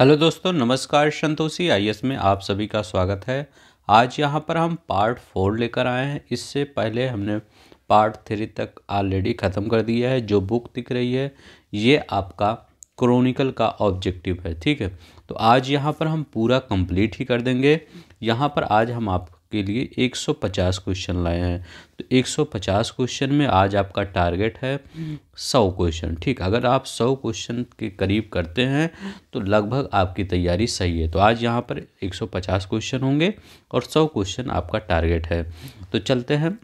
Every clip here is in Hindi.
हेलो दोस्तों नमस्कार संतोषी आई में आप सभी का स्वागत है आज यहाँ पर हम पार्ट फोर लेकर आए हैं इससे पहले हमने पार्ट थ्री तक ऑलरेडी ख़त्म कर दिया है जो बुक दिख रही है ये आपका क्रोनिकल का ऑब्जेक्टिव है ठीक है तो आज यहाँ पर हम पूरा कंप्लीट ही कर देंगे यहाँ पर आज हम आप के लिए 150 क्वेश्चन लाए हैं तो 150 क्वेश्चन में आज आपका टारगेट है 100 क्वेश्चन ठीक अगर आप 100 क्वेश्चन के करीब करते हैं तो लगभग आपकी तैयारी सही है तो आज यहाँ पर 150 क्वेश्चन होंगे और 100 क्वेश्चन आपका टारगेट है तो चलते हैं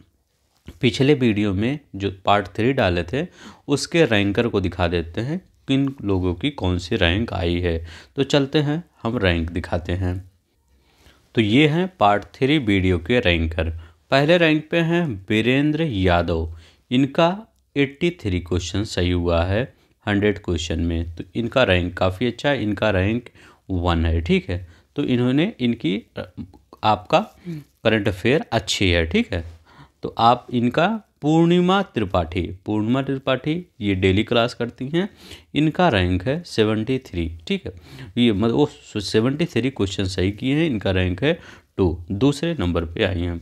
पिछले वीडियो में जो पार्ट थ्री डाले थे उसके रैंकर को दिखा देते हैं किन लोगों की कौन सी रैंक आई है तो चलते हैं हम रैंक दिखाते हैं तो ये हैं पार्ट थ्री वीडियो के रैंकर पहले रैंक पे हैं वीरेंद्र यादव इनका 83 क्वेश्चन सही हुआ है 100 क्वेश्चन में तो इनका रैंक काफ़ी अच्छा है इनका रैंक वन है ठीक है तो इन्होंने इनकी आपका हम्म। करंट अफेयर अच्छी है ठीक है तो आप इनका पूर्णिमा त्रिपाठी पूर्णिमा त्रिपाठी ये डेली क्लास करती हैं इनका रैंक है सेवेंटी थ्री ठीक है ये मतलब वो सेवेंटी थ्री क्वेश्चन सही किए हैं इनका रैंक है टू दूसरे नंबर पे आई हैं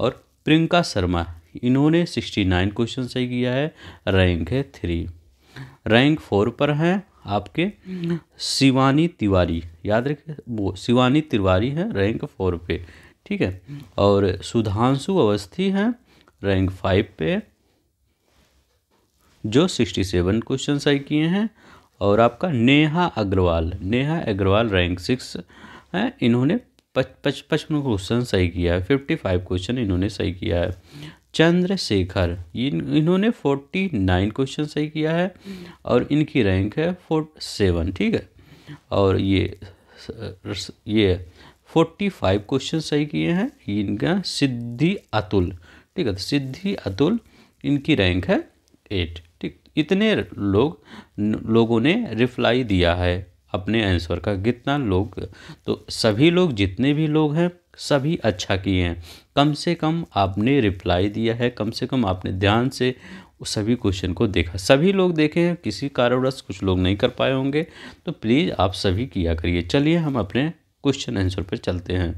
और प्रियंका शर्मा इन्होंने सिक्सटी नाइन क्वेश्चन सही किया है रैंक है थ्री रैंक फोर पर हैं आपके शिवानी तिवारी याद रखिए वो शिवानी तिवारी हैं रैंक फोर पे ठीक है और सुधांशु अवस्थी हैं रैंक फाइव पे जो सिक्सटी सेवन क्वेश्चन आई किए हैं और आपका नेहा अग्रवाल नेहा अग्रवाल रैंक सिक्स है इन्होंने पचपन क्वेश्चन सही किया है फिफ्टी फाइव क्वेश्चन इन्होंने सही किया है चंद्रशेखर इन्होंने फोर्टी नाइन क्वेश्चन सही किया है और इनकी रैंक है फोर सेवन ठीक है और ये ये फोर्टी फाइव क्वेश्चन सही किए हैं इनका सिद्धि अतुल ठीक है तो सिद्धि अतुल इनकी रैंक है एट ठीक इतने लोग लोगों ने रिप्लाई दिया है अपने आंसर का कितना लोग तो सभी लोग जितने भी लोग हैं सभी अच्छा किए हैं कम से कम आपने रिप्लाई दिया है कम से कम आपने ध्यान से सभी क्वेश्चन को देखा सभी लोग देखे हैं किसी कारणवश कुछ लोग नहीं कर पाए होंगे तो प्लीज़ आप सभी किया करिए चलिए हम अपने क्वेश्चन आंसर पर चलते हैं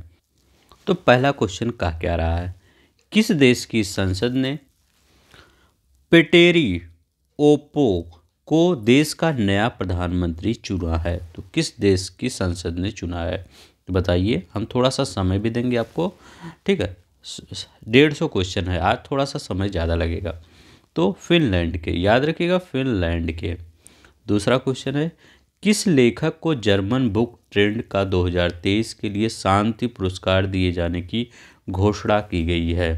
तो पहला क्वेश्चन कहा क्या रहा है किस देश की संसद ने पेटेरी ओपो को देश का नया प्रधानमंत्री चुना है तो किस देश की संसद ने चुना है तो बताइए हम थोड़ा सा समय भी देंगे आपको ठीक है डेढ़ सौ क्वेश्चन है आज थोड़ा सा समय ज़्यादा लगेगा तो फिनलैंड के याद रखिएगा फिनलैंड के दूसरा क्वेश्चन है किस लेखक को जर्मन बुक ट्रेंड का 2023 के लिए शांति पुरस्कार दिए जाने की घोषणा की गई है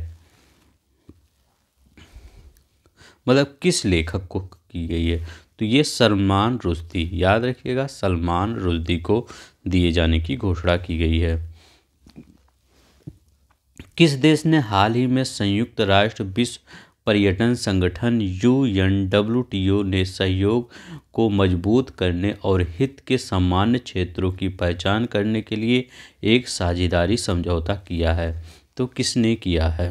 मतलब किस लेखक को की गई है तो ये सलमान रुश्दी याद रखिएगा सलमान रुश्दी को दिए जाने की घोषणा की गई है किस देश ने हाल ही में संयुक्त राष्ट्र विश्व पर्यटन संगठन U N W T O ने सहयोग को मजबूत करने और हित के सामान्य क्षेत्रों की पहचान करने के लिए एक साझेदारी समझौता किया है तो किसने किया है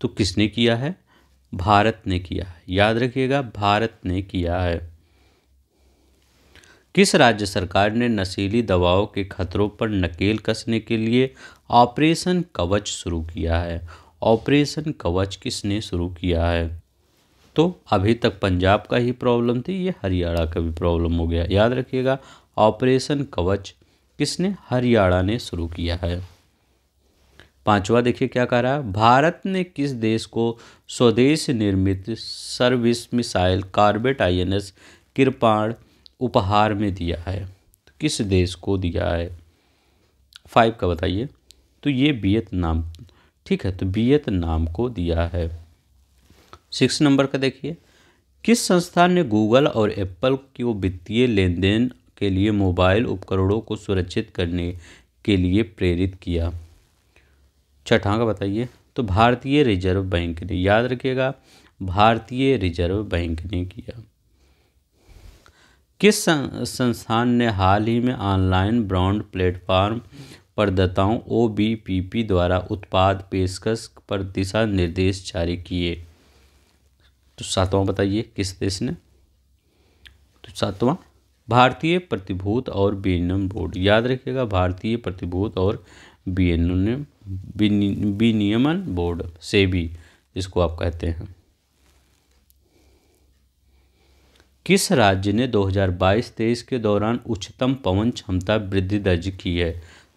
तो किसने किया है भारत ने किया है याद रखिएगा भारत ने किया है किस राज्य सरकार ने नशीली दवाओं के खतरों पर नकेल कसने के लिए ऑपरेशन कवच शुरू किया है ऑपरेशन कवच किसने शुरू किया है तो अभी तक पंजाब का ही प्रॉब्लम थी ये हरियाणा का भी प्रॉब्लम हो गया याद रखिएगा ऑपरेशन कवच किसने हरियाणा ने शुरू किया है पांचवा देखिए क्या कह रहा है भारत ने किस देश को स्वदेश निर्मित service missile corvette I N S Kirpan उपहार में दिया है तो किस देश को दिया है फाइव का बताइए तो ये वियतनाम ठीक है तो वियतनाम को दिया है सिक्स नंबर का देखिए किस संस्था ने गूगल और एप्पल को वित्तीय लेन देन के लिए मोबाइल उपकरणों को सुरक्षित करने के लिए प्रेरित किया छठा का बताइए तो भारतीय रिजर्व बैंक ने याद रखिएगा भारतीय रिजर्व बैंक ने किया किस संस्थान ने हाल ही में ऑनलाइन ब्रांड प्लेटफॉर्म प्रदाताओं ओ बी पी पी द्वारा उत्पाद पेशकश पर दिशा निर्देश जारी किए तो सातवां बताइए किस देश ने तो सातवां भारतीय प्रतिभूत और विनियम बोर्ड याद रखिएगा भारतीय प्रतिभूत और विनियमन बोर्ड सेबी जिसको आप कहते हैं किस राज्य ने 2022-23 के दौरान उच्चतम पवन क्षमता वृद्धि दर्ज की है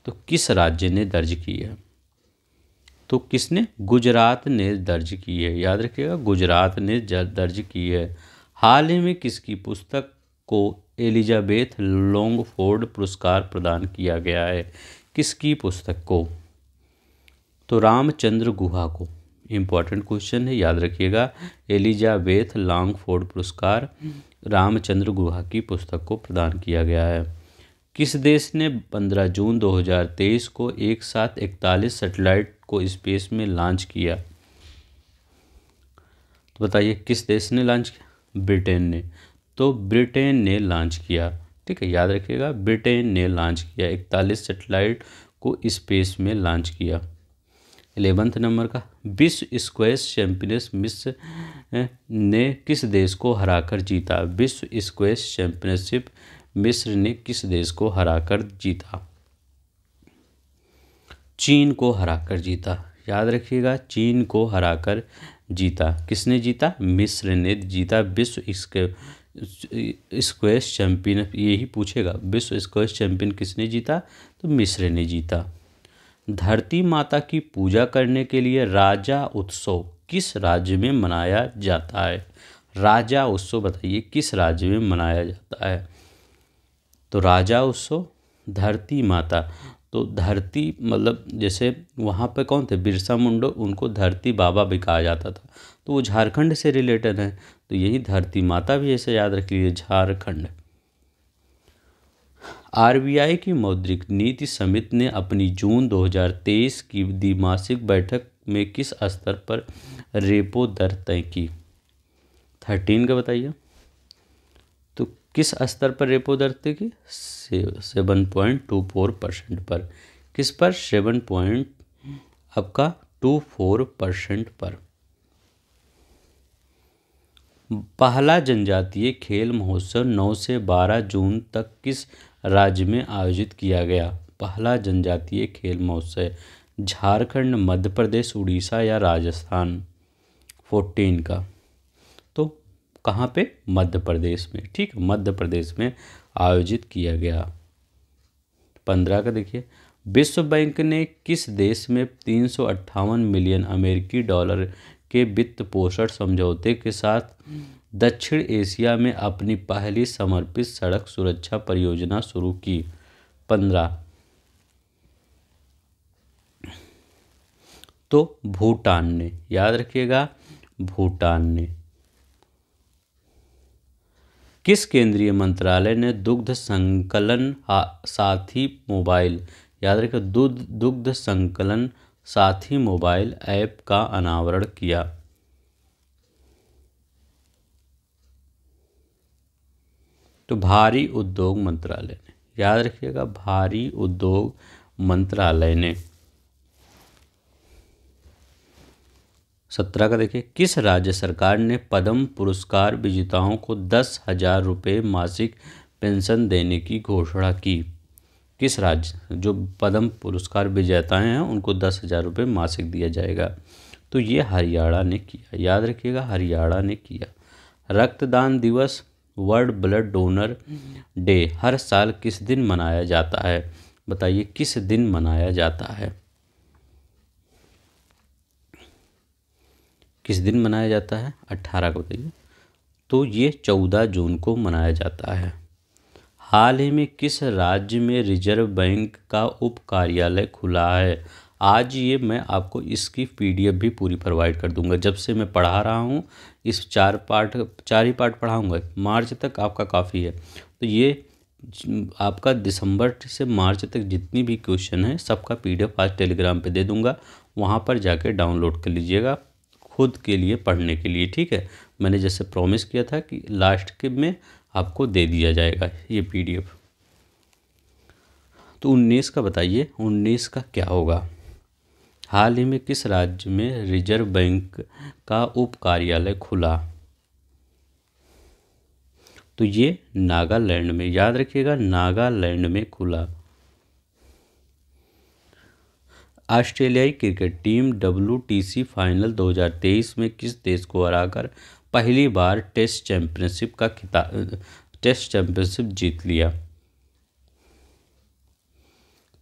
तो किस राज्य ने दर्ज की है तो किसने गुजरात ने दर्ज की है याद रखिएगा गुजरात ने दर्ज की है हाल ही में किसकी पुस्तक को एलिजाबेथ लोंगफोर्ड पुरस्कार प्रदान किया गया है किसकी पुस्तक को तो रामचंद्र गुहा को इम्पॉर्टेंट क्वेश्चन है याद रखिएगा एलिजाबेथ लॉन्गफोर्ड पुरस्कार रामचंद्र गुहा की पुस्तक को प्रदान किया गया है किस देश ने 15 जून 2023 को एक साथ 41 सैटेलाइट को स्पेस में लॉन्च किया तो बताइए किस देश ने लॉन्च किया ब्रिटेन ने तो ब्रिटेन ने लॉन्च किया ठीक है याद रखिएगा ब्रिटेन ने लॉन्च किया इकतालीस सेटेलाइट को स्पेस में लॉन्च किया एलेवंथ नंबर का विश्व स्क्वैश चैम्पियंस मिस ने किस देश को हराकर जीता विश्व स्क्वैश चैम्पियनशिप मिस्र ने किस देश को हराकर जीता चीन को हराकर जीता याद रखिएगा चीन को हराकर जीता किसने जीता मिस्र ने जीता विश्व स्क्वेश चैंपियन यही पूछेगा विश्व स्क्वेश चैंपियन किसने जीता तो मिस्र ने जीता धरती माता की पूजा करने के लिए राजा उत्सव किस राज्य में मनाया जाता है राजा उत्सव बताइए किस राज्य में मनाया जाता है तो राजा उत्सव धरती माता तो धरती मतलब जैसे वहाँ पे कौन थे बिरसा मुंडो उनको धरती बाबा भी कहा जाता था तो वो झारखंड से रिलेटेड हैं तो यही धरती माता भी ऐसे याद रख लीजिए झारखंड आरबीआई की मौद्रिक नीति समिति ने अपनी जून 2023 की द्विमासिक बैठक में किस स्तर पर रेपो दर तय की थर्टीन का बताइए तो किस स्तर पर रेपो दर तय की seven point two four percent पर किस पर सेवन पॉइंट आपका टू फोर परसेंट पर पहला जनजातीय खेल महोत्सव नौ से बारह जून तक किस राज्य में आयोजित किया गया पहला जनजातीय खेल महोत्सव झारखंड मध्य प्रदेश उड़ीसा या राजस्थान फोर्टीन का तो कहाँ पे मध्य प्रदेश में ठीक मध्य प्रदेश में आयोजित किया गया पंद्रह का देखिए विश्व बैंक ने किस देश में तीन मिलियन अमेरिकी डॉलर के वित्त पोषण समझौते के साथ दक्षिण एशिया में अपनी पहली समर्पित सड़क सुरक्षा परियोजना शुरू की पंद्रह तो भूटान ने याद रखिएगा भूटान ने किस केंद्रीय मंत्रालय ने दुग्ध संकलन साथी मोबाइल याद रखिए दुग्ध संकलन साथ ही मोबाइल ऐप का अनावरण किया तो भारी उद्योग मंत्रालय ने याद रखिएगा भारी उद्योग मंत्रालय ने सत्रह का देखिए किस राज्य सरकार ने पद्म पुरस्कार विजेताओं को दस हजार रुपये मासिक पेंशन देने की घोषणा की किस राज्य जो पद्म पुरस्कार विजेताएँ हैं उनको दस हज़ार रुपये मासिक दिया जाएगा तो ये हरियाणा ने किया याद रखिएगा हरियाणा ने किया रक्तदान दिवस वर्ल्ड ब्लड डोनर डे हर साल किस दिन मनाया जाता है बताइए किस दिन मनाया जाता है किस दिन मनाया जाता है अट्ठारह को बताइए तो ये चौदह जून को मनाया जाता है हाल ही में किस राज्य में रिजर्व बैंक का उप कार्यालय खुला है आज ये मैं आपको इसकी पीडीएफ भी पूरी प्रोवाइड कर दूंगा जब से मैं पढ़ा रहा हूँ इस चार पार्ट चार ही पार्ट पढ़ाऊँगा मार्च तक आपका काफ़ी है तो ये आपका दिसंबर से मार्च तक जितनी भी क्वेश्चन है सबका पीडीएफ आज टेलीग्राम पे दे दूंगा वहाँ पर जाके डाउनलोड कर लीजिएगा खुद के लिए पढ़ने के लिए ठीक है मैंने जैसे प्रॉमिस किया था कि लास्ट के में आपको दे दिया जाएगा ये पीडीएफ तो उन्नीस का बताइए उन्नीस का क्या होगा हाल ही में किस राज्य में रिजर्व बैंक का उप कार्यालय खुला तो ये नागालैंड में याद रखिएगा नागालैंड में खुला ऑस्ट्रेलियाई क्रिकेट टीम डब्ल्यू फाइनल 2023 में किस देश को हराकर पहली बार टेस्ट चैंपियनशिप का खिता टेस्ट चैंपियनशिप जीत लिया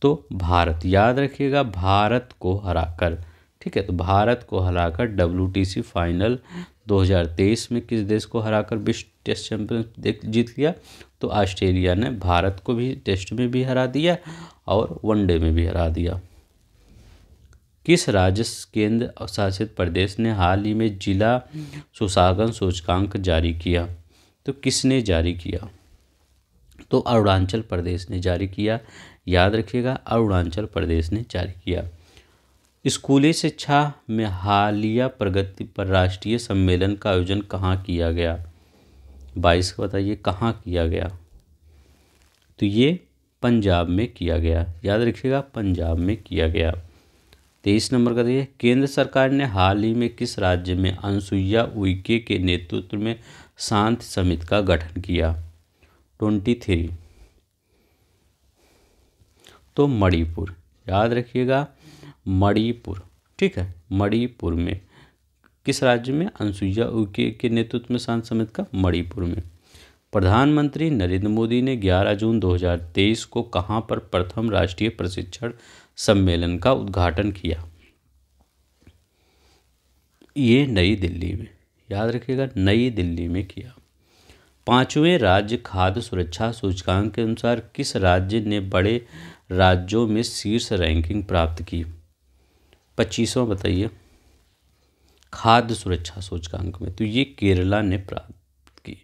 तो भारत याद रखिएगा भारत को हराकर ठीक है तो भारत को हराकर डब्ल्यू फाइनल 2023 में किस देश को हराकर विश्व टेस्ट चैंपियन जीत लिया तो ऑस्ट्रेलिया ने भारत को भी टेस्ट में भी हरा दिया और वनडे में भी हरा दिया किस राज्य केंद्र शासित प्रदेश ने हाल ही में जिला सुशासन सूचकांक जारी किया तो किसने जारी किया तो अरुणाचल प्रदेश ने जारी किया याद रखिएगा अरुणाचल प्रदेश ने जारी किया स्कूली शिक्षा में हालिया प्रगति पर राष्ट्रीय सम्मेलन का आयोजन कहाँ किया गया बाईस का बताइए कहाँ किया गया तो ये पंजाब में किया गया याद रखिएगा पंजाब में किया गया तेईस नंबर का देखिए केंद्र सरकार ने हाल ही में किस राज्य में अनसुईया उइके के नेतृत्व में शांति समिति का गठन किया ट्वेंटी थ्री तो मणिपुर याद रखिएगा मणिपुर ठीक है मणिपुर में किस राज्य में अनसुईया उइके के नेतृत्व में शांति समिति का मणिपुर में प्रधानमंत्री नरेंद्र मोदी ने 11 जून 2023 को कहां पर प्रथम राष्ट्रीय प्रशिक्षण सम्मेलन का उद्घाटन किया ये नई दिल्ली में याद रखिएगा नई दिल्ली में किया पांचवें राज्य खाद्य सुरक्षा सूचकांक के अनुसार किस राज्य ने बड़े राज्यों में शीर्ष रैंकिंग प्राप्त की पच्चीसवा बताइए खाद्य सुरक्षा सूचकांक में तो ये केरला ने प्राप्त की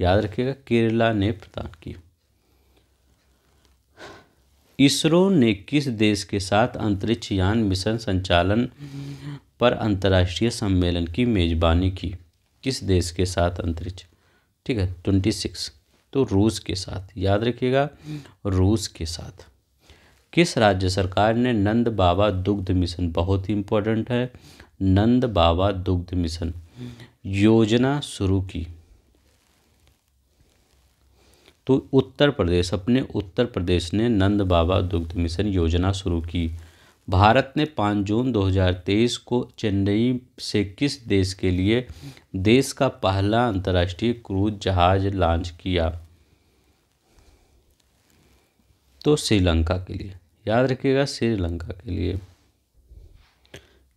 याद रखिएगा केरला ने प्रदान की इसरो ने किस देश के साथ अंतरिक्ष यान मिशन संचालन पर अंतर्राष्ट्रीय सम्मेलन की मेज़बानी की किस देश के साथ अंतरिक्ष ठीक है ट्वेंटी सिक्स तो रूस के साथ याद रखिएगा रूस के साथ किस राज्य सरकार ने नंद बाबा दुग्ध मिशन बहुत ही इम्पोर्टेंट है नंद बाबा दुग्ध मिशन योजना शुरू की तो उत्तर प्रदेश अपने उत्तर प्रदेश ने नंद बाबा दुग्ध मिशन योजना शुरू की भारत ने 5 जून 2023 को चेन्नई से किस देश के लिए देश का पहला अंतर्राष्ट्रीय क्रूज जहाज लॉन्च किया तो श्रीलंका के लिए याद रखिएगा श्रीलंका के लिए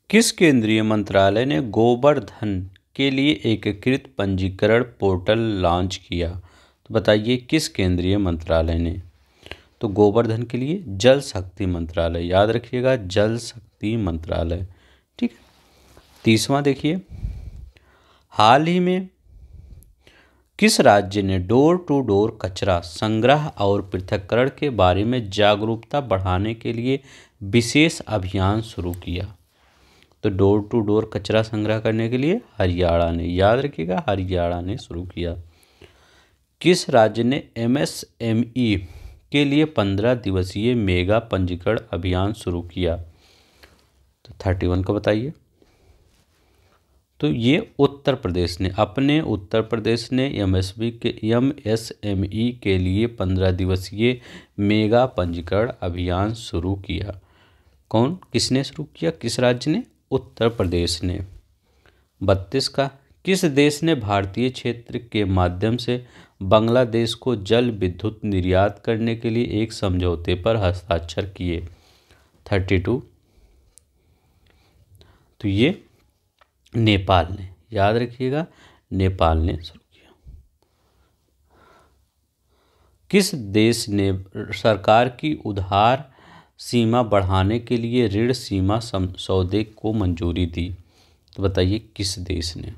किस केंद्रीय मंत्रालय ने गोबर धन के लिए एकीकृत पंजीकरण पोर्टल लॉन्च किया तो बताइए किस केंद्रीय मंत्रालय ने तो गोवर्धन के लिए जल शक्ति मंत्रालय याद रखिएगा जल शक्ति मंत्रालय ठीक है तीसवा देखिए हाल ही में किस राज्य ने डोर टू डोर कचरा संग्रह और पृथककरण के बारे में जागरूकता बढ़ाने के लिए विशेष अभियान शुरू किया तो डोर टू डोर कचरा संग्रह करने के लिए हरियाणा ने याद रखिएगा हरियाणा ने शुरू किया किस राज्य ने एमएसएमई e के लिए पंद्रह दिवसीय मेगा पंजीकरण अभियान शुरू किया तो थर्टी वन को बताइए तो ये उत्तर प्रदेश ने अपने उत्तर प्रदेश ने एम एस बी के एम एस एम ई के लिए पंद्रह दिवसीय मेगा पंजीकरण अभियान शुरू किया कौन किसने शुरू किया किस राज्य ने उत्तर प्रदेश ने बत्तीस का किस देश ने भारतीय क्षेत्र के माध्यम से बांग्लादेश को जल विद्युत निर्यात करने के लिए एक समझौते पर हस्ताक्षर किए थर्टी टू तो ये नेपाल ने याद रखिएगा नेपाल ने शुरू किया किस देश ने सरकार की उधार सीमा बढ़ाने के लिए ऋण सीमा सौदे को मंजूरी दी तो बताइए किस देश ने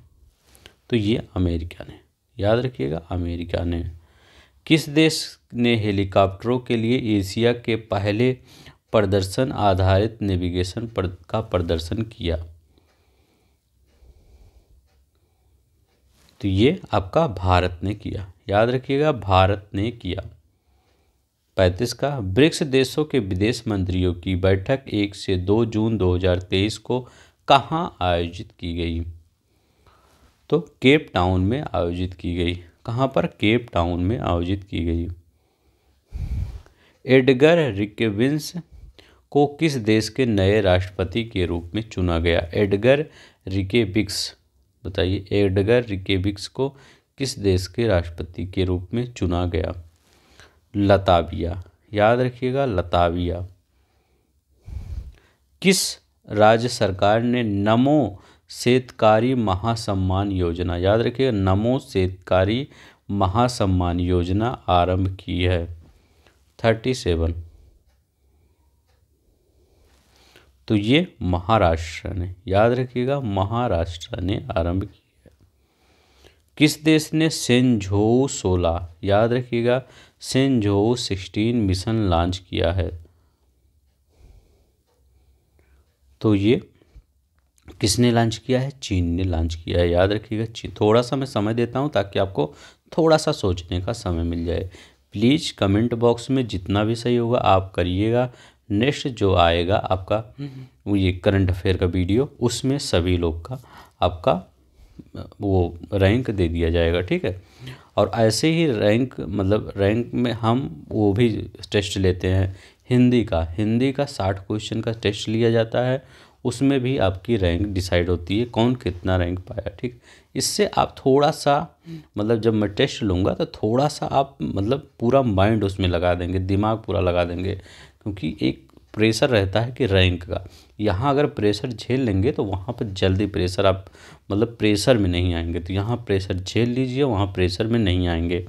तो ये अमेरिका ने याद रखिएगा अमेरिका ने किस देश ने हेलीकॉप्टरों के लिए एशिया के पहले प्रदर्शन आधारित नेविगेशन पर, का प्रदर्शन किया तो ये आपका भारत ने किया याद रखिएगा भारत ने किया पैंतीस का ब्रिक्स देशों के विदेश मंत्रियों की बैठक एक से दो जून 2023 को कहाँ आयोजित की गई तो केप टाउन में आयोजित की गई कहाँ पर केप टाउन में आयोजित की गई एडगर रिकविंस को किस देश के नए राष्ट्रपति के रूप में चुना गया एडगर रिकेबिक्स बताइए एडगर रिकेबिक्स को किस देश के राष्ट्रपति के रूप में चुना गया लताविया याद रखिएगा लताविया किस राज्य सरकार ने नमो सेतकारी महासम्मान योजना याद रखिएगा नमो सेतकारी महासम्मान योजना आरंभ की है थर्टी सेवन तो ये महाराष्ट्र ने याद रखिएगा महाराष्ट्र ने आरंभ की है किस देश ने सेंझो सोलह याद रखिएगा सेंझो सिक्सटीन मिशन लॉन्च किया है तो ये किसने लॉन्च किया है चीन ने लॉन्च किया है याद रखिएगा चीन थोड़ा सा मैं समय देता हूँ ताकि आपको थोड़ा सा सोचने का समय मिल जाए प्लीज़ कमेंट बॉक्स में जितना भी सही होगा आप करिएगा नेक्स्ट जो आएगा आपका ये करंट अफेयर का वीडियो उसमें सभी लोग का आपका वो रैंक दे दिया जाएगा ठीक है और ऐसे ही रैंक मतलब रैंक में हम वो भी टेस्ट लेते हैं हिंदी का हिंदी का साठ क्वेश्चन का टेस्ट लिया जाता है उसमें भी आपकी रैंक डिसाइड होती है कौन कितना रैंक पाया ठीक इससे आप थोड़ा सा मतलब जब मैं टेस्ट लूँगा तो थोड़ा सा आप मतलब पूरा माइंड उसमें लगा देंगे दिमाग पूरा लगा देंगे क्योंकि एक प्रेशर रहता है कि रैंक का यहाँ अगर प्रेशर झेल लेंगे तो वहाँ पर जल्दी प्रेशर आप मतलब प्रेशर में नहीं आएंगे तो यहाँ प्रेशर झेल लीजिए वहाँ प्रेशर में नहीं आएंगे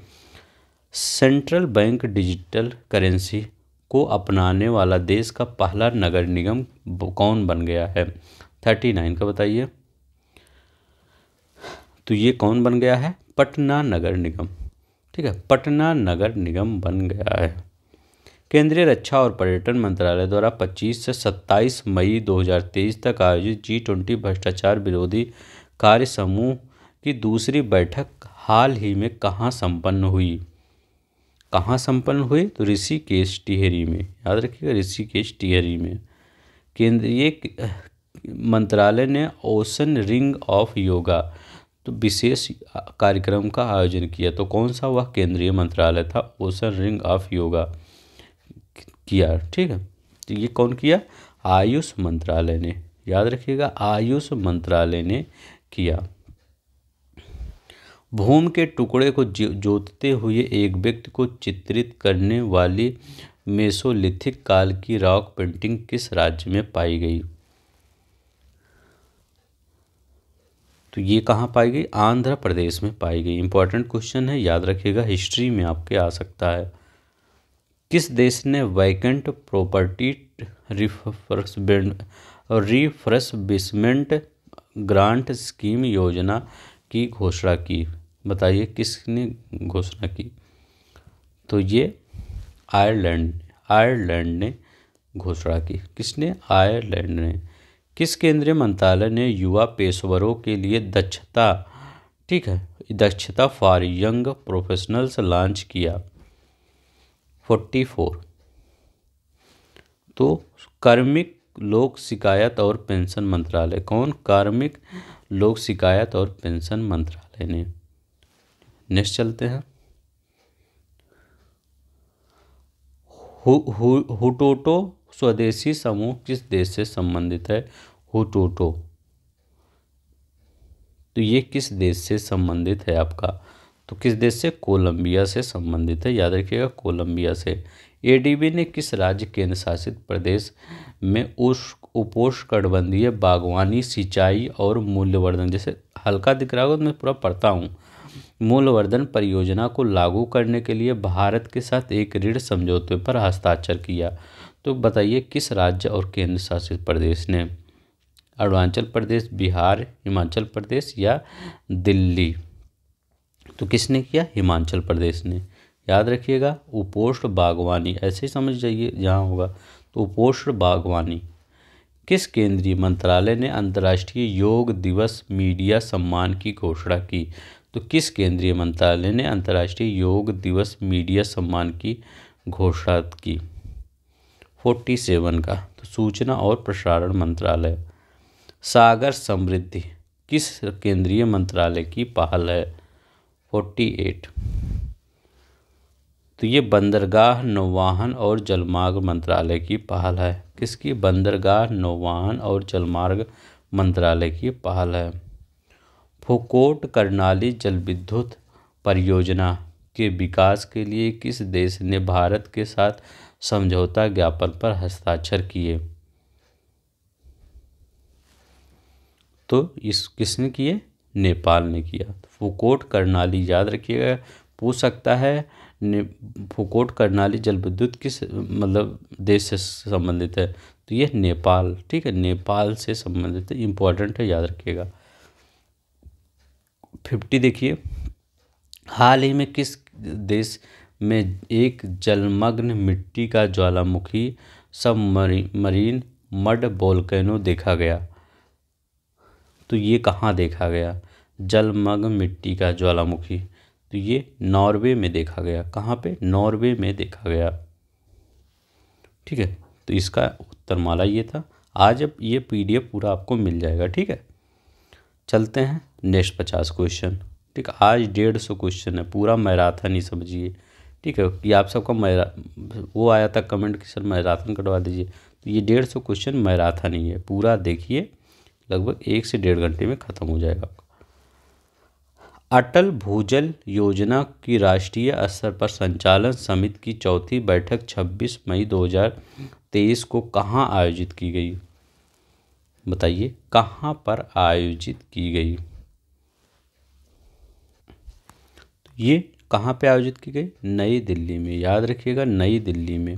सेंट्रल बैंक डिजिटल करेंसी को अपनाने वाला देश का पहला नगर निगम कौन बन गया है थर्टी नाइन का बताइए तो ये कौन बन गया है पटना नगर निगम ठीक है पटना नगर निगम बन गया है केंद्रीय रक्षा और पर्यटन मंत्रालय द्वारा 25 से 27 मई 2023 तक आयोजित जी ट्वेंटी भ्रष्टाचार विरोधी कार्य समूह की दूसरी बैठक हाल ही में कहाँ संपन्न हुई कहाँ संपन्न हुए तो ऋषिकेश टिहरी में याद रखिएगा ऋषिकेश टिहरी में केंद्रीय मंत्रालय ने ओशन रिंग ऑफ योगा तो विशेष कार्यक्रम का आयोजन किया तो कौन सा वह केंद्रीय मंत्रालय था ओशन रिंग ऑफ योगा किया ठीक है तो ये कौन किया आयुष मंत्रालय ने याद रखिएगा आयुष मंत्रालय ने किया भूम के टुकड़े को जोतते हुए एक व्यक्ति को चित्रित करने वाली मेसोलिथिक काल की रॉक पेंटिंग किस राज्य में पाई गई तो ये कहाँ पाई गई आंध्र प्रदेश में पाई गई इंपॉर्टेंट क्वेश्चन है याद रखिएगा हिस्ट्री में आपके आ सकता है किस देश ने vacant property refreshment refreshment grant scheme योजना की घोषणा की बताइए किसने घोषणा की तो ये आयरलैंड आयरलैंड ने घोषणा की किसने आयरलैंड ने किस केंद्रीय मंत्रालय ने युवा पेशेवरों के लिए दक्षता ठीक है Dakshata for young professionals launch किया फोर्टी फोर तो कार्मिक लोक शिकायत और पेंशन मंत्रालय कौन कार्मिक लोक शिकायत और पेंशन मंत्रालय ने नेक्स्ट चलते हैं हुटोटो स्वदेशी समूह किस देश से संबंधित है हुटोटो तो ये किस देश से संबंधित है आपका तो किस देश से कोलंबिया से संबंधित है याद रखिएगा कोलंबिया से एडीबी ने किस राज्य केंद्र शासित प्रदेश में उस उपोष्णकटिबंधीय बागवानी सिंचाई और मूल्यवर्धन जैसे हल्का दिख रहा होगा तो मैं पूरा पढ़ता हूँ मूलवर्धन परियोजना को लागू करने के लिए भारत के साथ एक ऋण समझौते पर हस्ताक्षर किया तो बताइए किस राज्य और केंद्र शासित प्रदेश ने अरुणाचल प्रदेश बिहार हिमाचल प्रदेश या दिल्ली तो किसने किया हिमाचल प्रदेश ने याद रखिएगा उपोष्ण बागवानी ऐसे समझ जाइए जहाँ होगा तो उपोष्ण बागवानी किस केंद्रीय मंत्रालय ने अंतर्राष्ट्रीय योग दिवस मीडिया सम्मान की घोषणा की तो किस केंद्रीय मंत्रालय ने अंतर्राष्ट्रीय योग दिवस मीडिया सम्मान की घोषणा की फोर्टी सेवन का तो सूचना और प्रसारण मंत्रालय सागर समृद्धि किस केंद्रीय मंत्रालय की पहल है फोर्टी एट तो ये बंदरगाह नौवाहन और जलमार्ग मंत्रालय की पहल है किसकी बंदरगाह नौवाहन और जलमार्ग मंत्रालय की पहल है हुकोट करनाली विद्युत परियोजना के विकास के लिए किस देश ने भारत के साथ समझौता ज्ञापन पर हस्ताक्षर किए तो इस किसने किए नेपाल ने किया फुकोट करनाली याद रखिएगा पूछ सकता है ने फुकोट करनाली विद्युत किस मतलब देश से संबंधित है तो ये नेपाल ठीक है नेपाल से संबंधित है इम्पोर्टेंट है याद रखिएगा फिफ्टी देखिए हाल ही में किस देश में एक जलमग्न मिट्टी का ज्वालामुखी सब मरीन मड बोलकैनो देखा गया तो ये कहाँ देखा गया जलमग्न मिट्टी का ज्वालामुखी तो ये नॉर्वे में देखा गया कहाँ पे नॉर्वे में देखा गया ठीक है तो इसका उत्तर माला ये था आज अब ये पीडीएफ पूरा आपको मिल जाएगा ठीक है चलते हैं नेक्स्ट पचास क्वेश्चन ठीक है आज डेढ़ सौ क्वेश्चन है पूरा मैराथन ही समझिए ठीक है ये आप सबका मैरा वो आया था कमेंट कि सर मैराथन कटवा दीजिए तो ये डेढ़ सौ क्वेश्चन मैराथन ही है पूरा देखिए लगभग एक से डेढ़ घंटे में ख़त्म हो जाएगा आपका अटल भूजल योजना की राष्ट्रीय स्तर पर संचालन समिति की चौथी बैठक 26 मई 2023 को कहाँ आयोजित की गई बताइए कहाँ पर आयोजित की गई तो ये कहाँ पे आयोजित की गई नई दिल्ली में याद रखिएगा नई दिल्ली में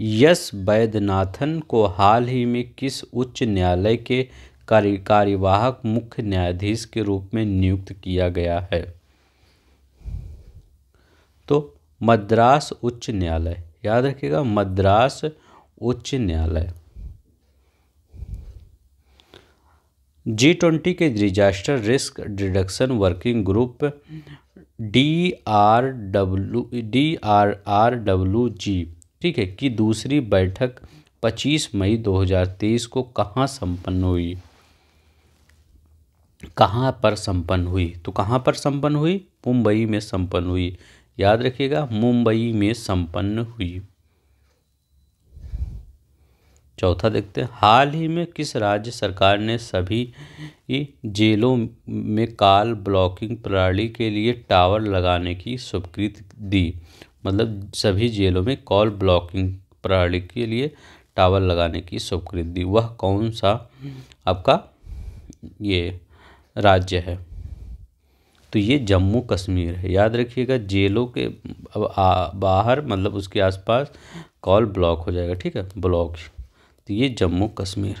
यस बैद्यनाथन को हाल ही में किस उच्च न्यायालय के कार्य कार्यवाहक मुख्य न्यायाधीश के रूप में नियुक्त किया गया है तो मद्रास उच्च न्यायालय याद रखिएगा मद्रास उच्च न्यायालय जी ट्वेंटी के disaster risk reduction working group D R W D R R W G ठीक है कि दूसरी बैठक 25 मई 2023 को कहाँ संपन्न हुई कहाँ पर संपन्न हुई तो कहाँ पर संपन्न हुई मुंबई में संपन्न हुई याद रखिएगा मुंबई में संपन्न हुई चौथा देखते हैं हाल ही में किस राज्य सरकार ने सभी जेलों में काल ब्लॉकिंग प्रणाली के लिए टावर लगाने की स्वीकृत दी मतलब सभी जेलों में कॉल ब्लॉकिंग प्रणाली के लिए टावर लगाने की स्वीकृत दी वह कौन सा आपका ये राज्य है तो ये जम्मू कश्मीर है याद रखिएगा जेलों के बाहर मतलब उसके आसपास कॉल ब्लॉक हो जाएगा ठीक है ब्लॉक तो ये जम्मू कश्मीर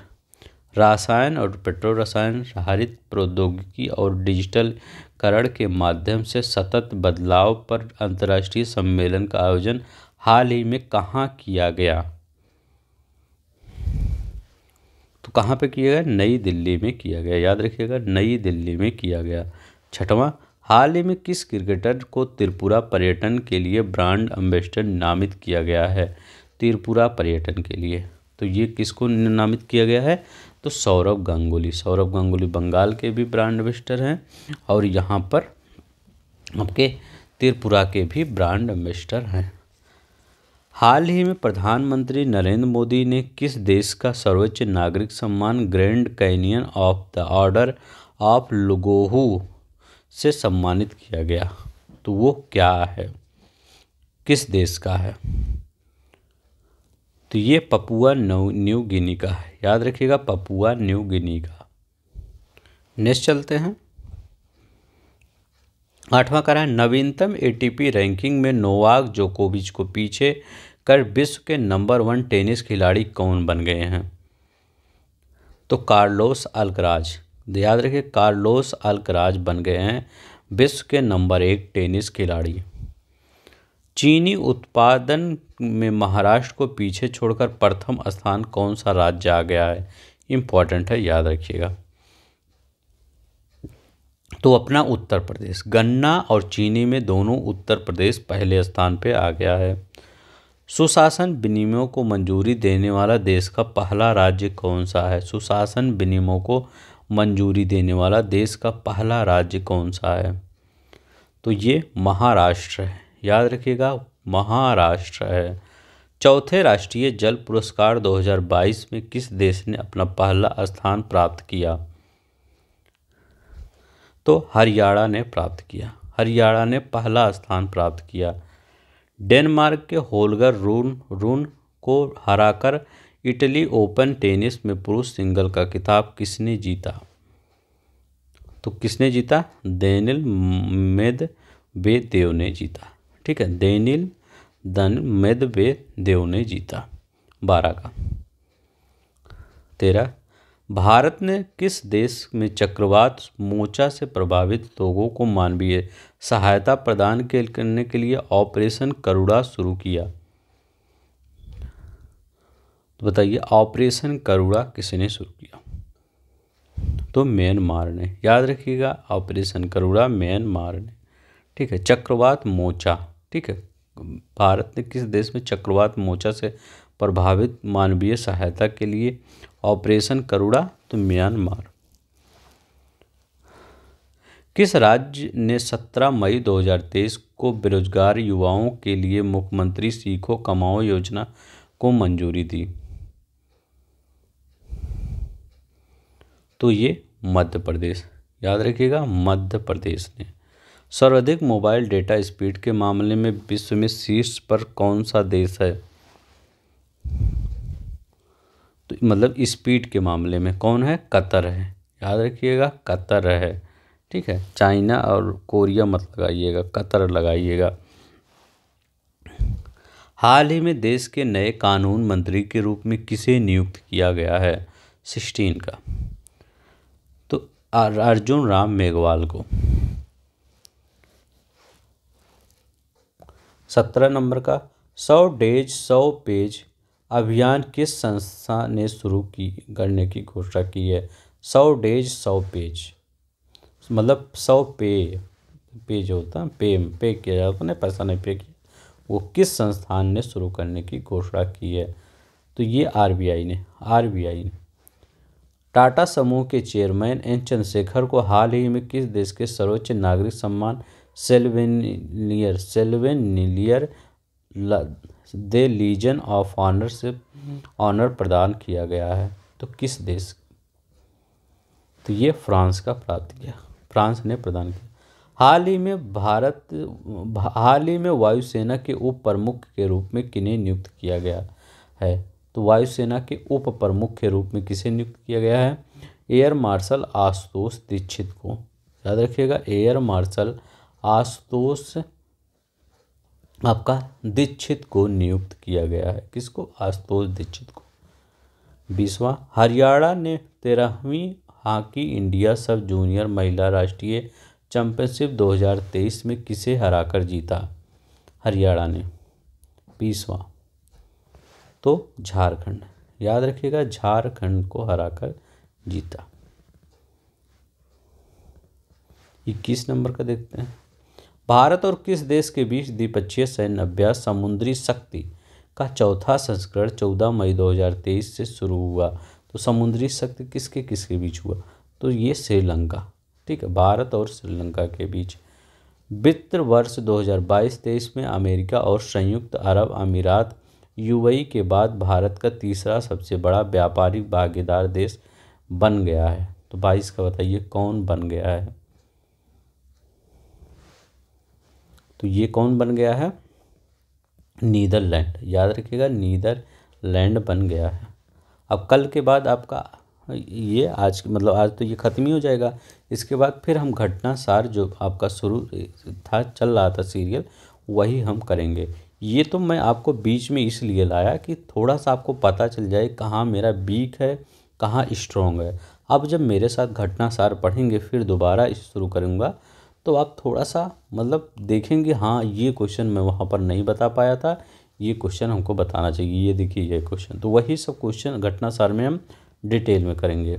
रासायन और पेट्रो रसायन हरित प्रौद्योगिकी और डिजिटल करण के माध्यम से सतत बदलाव पर अंतर्राष्ट्रीय सम्मेलन का आयोजन हाल ही में कहाँ किया गया तो कहाँ पे किया गया नई दिल्ली में किया गया याद रखिएगा नई दिल्ली में किया गया छठवां हाल ही में किस क्रिकेटर को त्रिपुरा पर्यटन के लिए ब्रांड एम्बेसडर नामित किया गया है त्रिपुरा पर्यटन के लिए तो ये किसको नामित किया गया है तो सौरभ गांगुली सौरभ गांगुली बंगाल के भी ब्रांड एम्बेस्टर हैं और यहाँ पर आपके त्रिपुरा के भी ब्रांड एम्बेस्टर हैं हाल ही में प्रधानमंत्री नरेंद्र मोदी ने किस देश का सर्वोच्च नागरिक सम्मान grand canyon of the order of Logohu से सम्मानित किया गया तो वो क्या है किस देश का है तो ये पपुआ नव न्यू गिनी का है याद रखिएगा पपुआ न्यू गिनी का नेक्स्ट चलते हैं आठवां रहा है नवीनतम एटीपी रैंकिंग में नोवाक जोकोविच को पीछे कर विश्व के नंबर वन टेनिस खिलाड़ी कौन बन गए हैं तो कार्लोस अलकराज याद रखिए कार्लोस अलकराज बन गए हैं विश्व के नंबर एक टेनिस खिलाड़ी चीनी उत्पादन में महाराष्ट्र को पीछे छोड़कर प्रथम स्थान कौन सा राज्य आ गया है इम्पॉर्टेंट है याद रखिएगा तो अपना उत्तर प्रदेश गन्ना और चीनी में दोनों उत्तर प्रदेश पहले स्थान पे आ गया है सुशासन विनिमयों को मंजूरी देने वाला देश का पहला राज्य कौन सा है सुशासन विनिमयों को मंजूरी देने वाला देश का पहला राज्य कौन सा है तो ये महाराष्ट्र है याद रखिएगा महाराष्ट्र है चौथे राष्ट्रीय जल पुरस्कार 2022 में किस देश ने अपना पहला स्थान प्राप्त किया तो हरियाणा ने प्राप्त किया हरियाणा ने पहला स्थान प्राप्त किया डेनमार्क के होलगर रून रून को हराकर इटली ओपन टेनिस में पुरुष सिंगल का किताब किसने जीता तो किसने जीता देनिल मेद बेदेव ने जीता ठीक है देनिल धन वे देव ने जीता बारह का तेरह भारत ने किस देश में चक्रवात मोचा से प्रभावित लोगों को मानवीय सहायता प्रदान करने के लिए ऑपरेशन करुड़ा शुरू किया तो बताइए ऑपरेशन करुड़ा किसने शुरू किया तो म्यांमार ने याद रखिएगा ऑपरेशन करुड़ा म्यांमार ने ठीक है चक्रवात मोचा ठीक है भारत ने किस देश में चक्रवात मोचा से प्रभावित मानवीय सहायता के लिए ऑपरेशन करुड़ा तो म्यांमार किस राज्य ने 17 मई 2023 को बेरोजगार युवाओं के लिए मुख्यमंत्री सीखो कमाओ योजना को मंजूरी दी तो ये मध्य प्रदेश याद रखिएगा मध्य प्रदेश ने सर्वाधिक मोबाइल डेटा स्पीड के मामले में विश्व में शीर्ष पर कौन सा देश है तो मतलब स्पीड के मामले में कौन है कतर है याद रखिएगा कतर है ठीक है चाइना और कोरिया मत लगाइएगा कतर लगाइएगा हाल ही में देश के नए कानून मंत्री के रूप में किसे नियुक्त किया गया है सिक्सटीन का तो अर्जुन राम मेघवाल को सत्रह नंबर का सौ डेज सौ पेज अभियान किस संस्था ने शुरू की करने की घोषणा की है सौ डेज सौ पेज मतलब सौ पे पेज होता है पे पे किया जाता है पैसा नहीं पे किया वो किस संस्थान ने शुरू करने की घोषणा की है तो ये आरबीआई ने आरबीआई ने टाटा समूह के चेयरमैन एन चंद्रशेखर को हाल ही में किस देश के सर्वोच्च नागरिक सम्मान सेल्वेनियर सेल्वेनियर दे लीजन ऑफ ऑनर से ऑनर प्रदान किया गया है तो किस देश तो ये फ्रांस का प्राप्त किया फ्रांस ने प्रदान किया हाल ही में भारत हाल ही में वायुसेना के उप प्रमुख के रूप में किन्हें नियुक्त किया गया है तो वायुसेना के उप प्रमुख के रूप में किसे नियुक्त किया गया है एयर मार्शल आशुतोष दीक्षित को याद रखिएगा एयर मार्शल आशुतोष आपका दीक्षित को नियुक्त किया गया है किसको आशुतोष दीक्षित को बीसवा हरियाणा ने तेरहवीं हॉकी इंडिया सब जूनियर महिला राष्ट्रीय चैंपियनशिप 2023 में किसे हराकर जीता हरियाणा ने बीसवा तो झारखंड याद रखिएगा झारखंड को हराकर जीता इक्कीस नंबर का देखते हैं भारत और किस देश के बीच द्विपक्षीय सैन्य अभ्यास समुद्री शक्ति का चौथा संस्करण 14 मई 2023 से शुरू हुआ तो समुद्री शक्ति किसके किसके बीच हुआ तो ये श्रीलंका ठीक है भारत और श्रीलंका के बीच वित्त वर्ष 2022-23 में अमेरिका और संयुक्त अरब अमीरात यूएई के बाद भारत का तीसरा सबसे बड़ा व्यापारिक भागीदार देश बन गया है तो बाईस का बताइए कौन बन गया है तो ये कौन बन गया है नीदरलैंड याद रखिएगा नीदरलैंड बन गया है अब कल के बाद आपका ये आज मतलब आज तो ये ख़त्म ही हो जाएगा इसके बाद फिर हम घटना सार जो आपका शुरू था चल रहा था सीरियल वही हम करेंगे ये तो मैं आपको बीच में इसलिए लाया कि थोड़ा सा आपको पता चल जाए कहाँ मेरा वीक है कहाँ स्ट्रॉन्ग है अब जब मेरे साथ घटना सार पढ़ेंगे फिर दोबारा शुरू करूँगा तो आप थोड़ा सा मतलब देखेंगे हाँ ये क्वेश्चन मैं वहाँ पर नहीं बता पाया था ये क्वेश्चन हमको बताना चाहिए ये देखिए ये क्वेश्चन तो वही सब क्वेश्चन घटनासार में हम डिटेल में करेंगे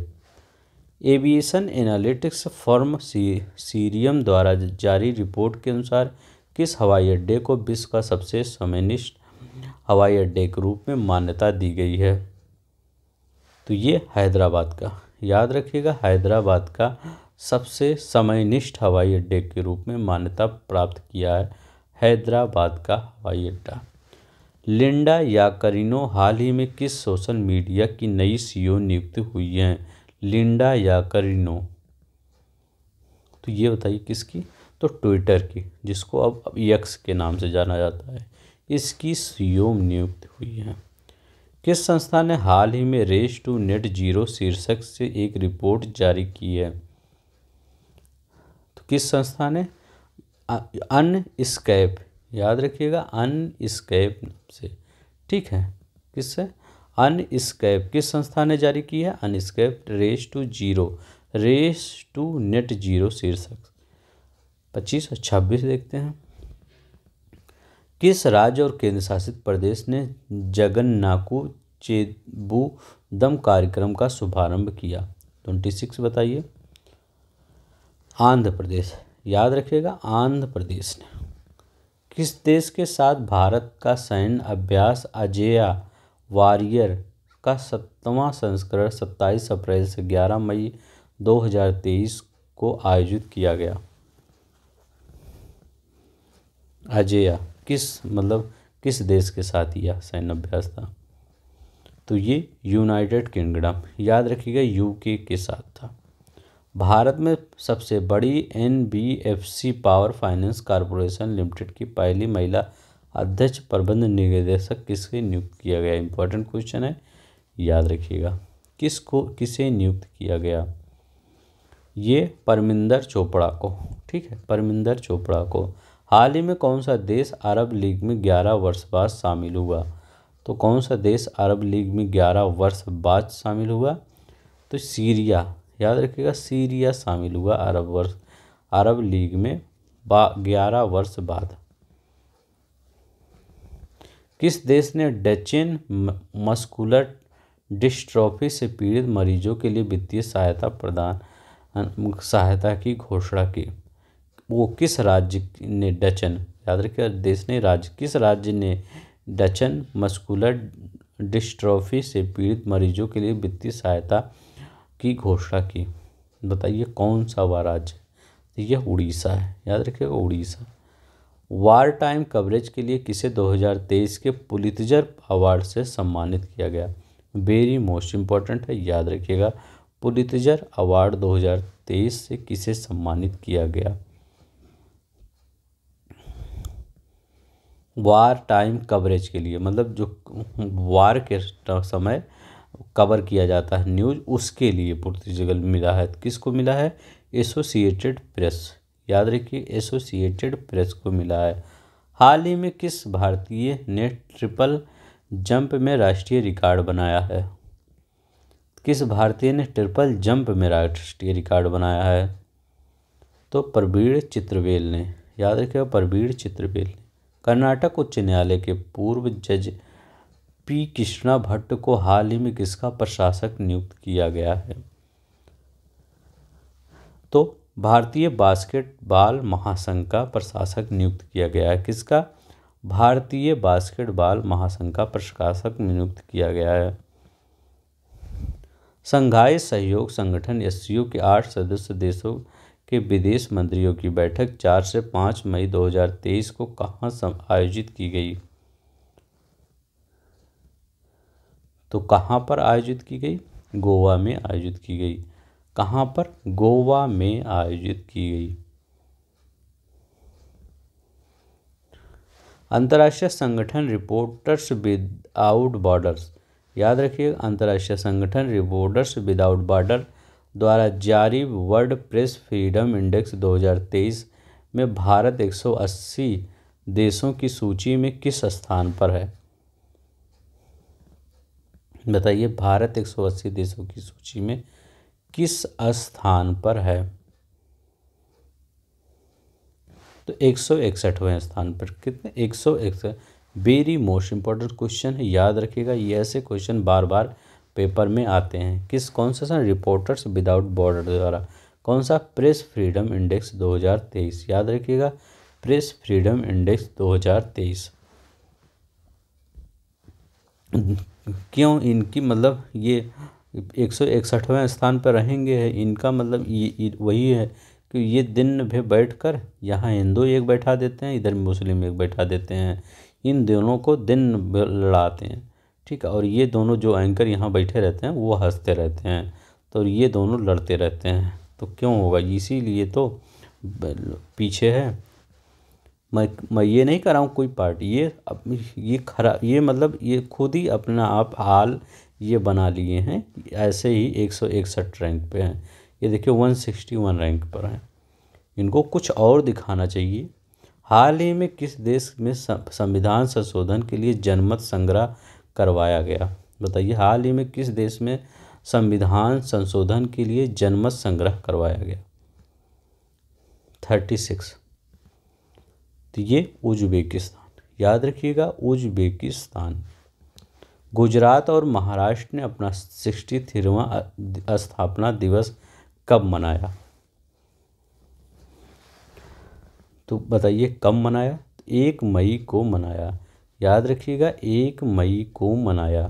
एविएशन एनालिटिक्स फर्म सी सीरियम द्वारा जारी रिपोर्ट के अनुसार किस हवाई अड्डे को विश्व का सबसे समयनिष्ठ हवाई अड्डे के रूप में मान्यता दी गई है तो ये हैदराबाद का याद रखिएगा हैदराबाद का सबसे समयनिष्ठ हवाई अड्डे के रूप में मान्यता प्राप्त किया है हैदराबाद का हवाई अड्डा लिंडा याकरिनो हाल ही में किस सोशल मीडिया की नई सीईओ नियुक्त हुई हैं लिंडा याकरिनो तो ये बताइए किसकी तो ट्विटर की जिसको अब अब यक्स के नाम से जाना जाता है इसकी सीईओ नियुक्त हुई हैं किस संस्था ने हाल ही में रेस टू नेट जीरो शीर्षक से एक रिपोर्ट जारी की है किस संस्था ने अन स्कैप याद रखिएगा अन स्कैप से ठीक है किससे स्कैप किस संस्था ने जारी की है अनस्कैप race to zero race to net zero शीर्षक पच्चीस और छब्बीस देखते हैं किस राज्य और केंद्र शासित प्रदेश ने जगन्नाकू चेबू दम कार्यक्रम का शुभारंभ किया ट्वेंटी सिक्स बताइए आंध्र प्रदेश याद रखिएगा आंध्र प्रदेश ने किस देश के साथ भारत का सैन्य अभ्यास अजया वारियर का सत्तवा संस्करण 27 अप्रैल से 11 मई 2023 को आयोजित किया गया अजेया किस मतलब किस देश के साथ यह सैन्य अभ्यास था तो ये यूनाइटेड किंगडम याद रखिएगा यूके के साथ था भारत में सबसे बड़ी सी पावर फाइनेंस कॉरपोरेशन लिमिटेड की पहली महिला अध्यक्ष प्रबंध निदेशक किसके नियुक्त किया गया इंपॉर्टेंट क्वेश्चन है याद रखिएगा किसको किसे नियुक्त किया गया ये परमिंदर चोपड़ा को ठीक है परमिंदर चोपड़ा को हाल ही में कौन सा देश अरब लीग में ग्यारह वर्ष बाद शामिल हुआ तो कौन सा देश अरब लीग में ग्यारह वर्ष बाद शामिल हुआ तो सीरिया याद रखिएगा सीरिया शामिल हुआ अरब वर्ष अरब लीग में ग्यारह वर्ष बाद किस देश ने डचेन मस्कुलर डिस्ट्रॉफी से पीड़ित मरीजों के लिए वित्तीय सहायता प्रदान सहायता की घोषणा की वो किस राज्य ने डचन याद रखिए देश ने राज्य किस राज्य ने डचन मस्कुलर डिस्ट्रॉफी से पीड़ित मरीजों के लिए वित्तीय सहायता की घोषणा की बताइए कौन सा वह राज्य तो यह उड़ीसा है याद रखिएगा उड़ीसा वार टाइम कवरेज के लिए किसे 2023 के पुलितजर अवार्ड से सम्मानित किया गया वेरी मोस्ट इम्पॉर्टेंट है याद रखिएगा पुलितजर अवार्ड 2023 से किसे सम्मानित किया गया वार टाइम कवरेज के लिए मतलब जो वार के समय कवर किया जाता है न्यूज उसके लिए पुर्तगाल मिला है किसको मिला है एसोसिएटेड प्रेस याद रखिए एसोसिएटेड प्रेस को मिला है हाल ही में किस भारतीय ने ट्रिपल जंप में राष्ट्रीय रिकॉर्ड बनाया है किस भारतीय ने ट्रिपल जंप में राष्ट्रीय रिकॉर्ड बनाया है तो प्रवीण चित्रवेल ने याद रखिए प्रवीण चित्रवेल कर्नाटक उच्च न्यायालय के पूर्व जज पी कृष्णा भट्ट को हाल ही में किसका प्रशासक नियुक्त किया गया है तो भारतीय बास्केटबॉल महासंघ का प्रशासक नियुक्त किया गया है किसका भारतीय बास्केटबॉल महासंघ का प्रशासक नियुक्त किया गया है संघाई सहयोग संगठन एस के आठ सदस्य देशों के विदेश मंत्रियों की बैठक चार से पाँच मई 2023 को कहाँ आयोजित की गई तो कहाँ पर आयोजित की गई गोवा में आयोजित की गई कहाँ पर गोवा में आयोजित की गई अंतर्राष्ट्रीय संगठन रिपोर्टर्स विदाउट बॉर्डर्स याद रखिए अंतर्राष्ट्रीय संगठन रिपोर्टर्स विदाउट बॉर्डर द्वारा जारी वर्ल्ड प्रेस फ्रीडम इंडेक्स 2023 में भारत 180 देशों की सूची में किस स्थान पर है बताइए भारत 180 देशों की सूची में किस स्थान पर है तो एक सौ इकसठवें स्थान पर कितने एक सौ इकसठ वेरी मोस्ट इंपॉर्टेंट क्वेश्चन है याद रखिएगा ये ऐसे क्वेश्चन बार बार पेपर में आते हैं किस कौन सा सा रिपोर्टर्स विदाउट बॉर्डर द्वारा कौन सा प्रेस फ्रीडम इंडेक्स 2023 याद रखिएगा प्रेस फ्रीडम इंडेक्स 2023 क्यों इनकी मतलब ये एक सौ इकसठवें स्थान पर रहेंगे है इनका मतलब ये वही है कि ये दिन भी बैठ कर यहाँ हिंदू एक बैठा देते हैं इधर मुस्लिम एक बैठा देते हैं इन दोनों को दिन लड़ाते हैं ठीक है और ये दोनों जो एंकर यहाँ बैठे रहते हैं वो हंसते रहते हैं तो ये दोनों लड़ते रहते हैं तो क्यों होगा इसीलिए तो पीछे है मैं मैं ये नहीं कर रहा हूँ कोई पार्ट ये ये खरा ये मतलब ये खुद ही अपना आप हाल ये बना लिए हैं ऐसे ही एक सौ इकसठ रैंक पे हैं ये देखिए वन सिक्सटी वन रैंक पर हैं इनको कुछ और दिखाना चाहिए हाल ही में किस देश में संविधान संशोधन के लिए जनमत संग्रह करवाया गया बताइए हाल ही में किस देश में संविधान संशोधन के लिए जनमत संग्रह करवाया गया थर्टी सिक्स तो ये उज्बेकिस्तान याद रखिएगा उज्बेकिस्तान गुजरात और महाराष्ट्र ने अपना सिक्सटी थ्रीवा स्थापना दिवस कब मनाया तो बताइए कब मनाया एक मई को मनाया याद रखिएगा एक मई को मनाया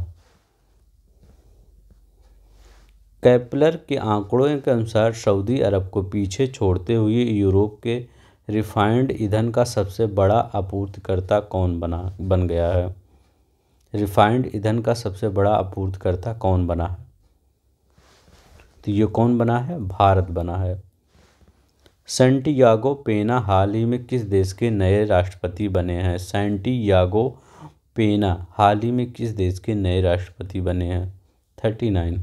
कैपलर के आंकड़ों के अनुसार सऊदी अरब को पीछे छोड़ते हुए यूरोप के रिफाइंड ईंधन का सबसे बड़ा आपूर्तिकर्ता कौन बना बन गया है रिफाइंड ईंधन का सबसे बड़ा आपूर्तिकर्ता कौन बना है तो ये कौन बना है भारत बना है सेंटियागो पेना हाल ही में किस देश के नए राष्ट्रपति बने हैं सेंटियागो पेना हाल ही में किस देश के नए राष्ट्रपति बने हैं थर्टी नाइन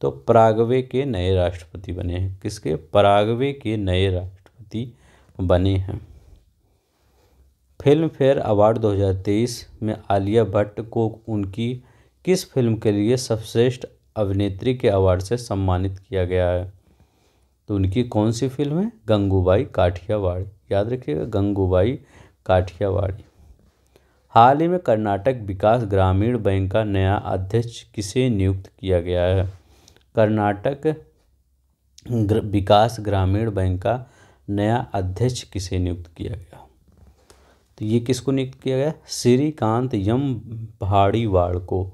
तो पराग्वे के नए राष्ट्रपति बने हैं किसके प्रागवे के नए राष्ट्रपति बने हैं फिल्म फेयर अवार्ड 2023 में आलिया भट्ट को उनकी किस फिल्म के लिए सर्वश्रेष्ठ अभिनेत्री के अवार्ड से सम्मानित किया गया है तो उनकी कौन सी फिल्म है गंगूबाई काठियावाड़ी याद रखिएगा गंगूबाई काठियावाड़ी हाल ही में कर्नाटक विकास ग्रामीण बैंक का नया अध्यक्ष किसे नियुक्त किया गया है कर्नाटक विकास ग्रामीण बैंक का नया अध्यक्ष किसे नियुक्त किया गया तो ये किसको नियुक्त किया गया श्रीकांत एम भाड़ीवाड़ को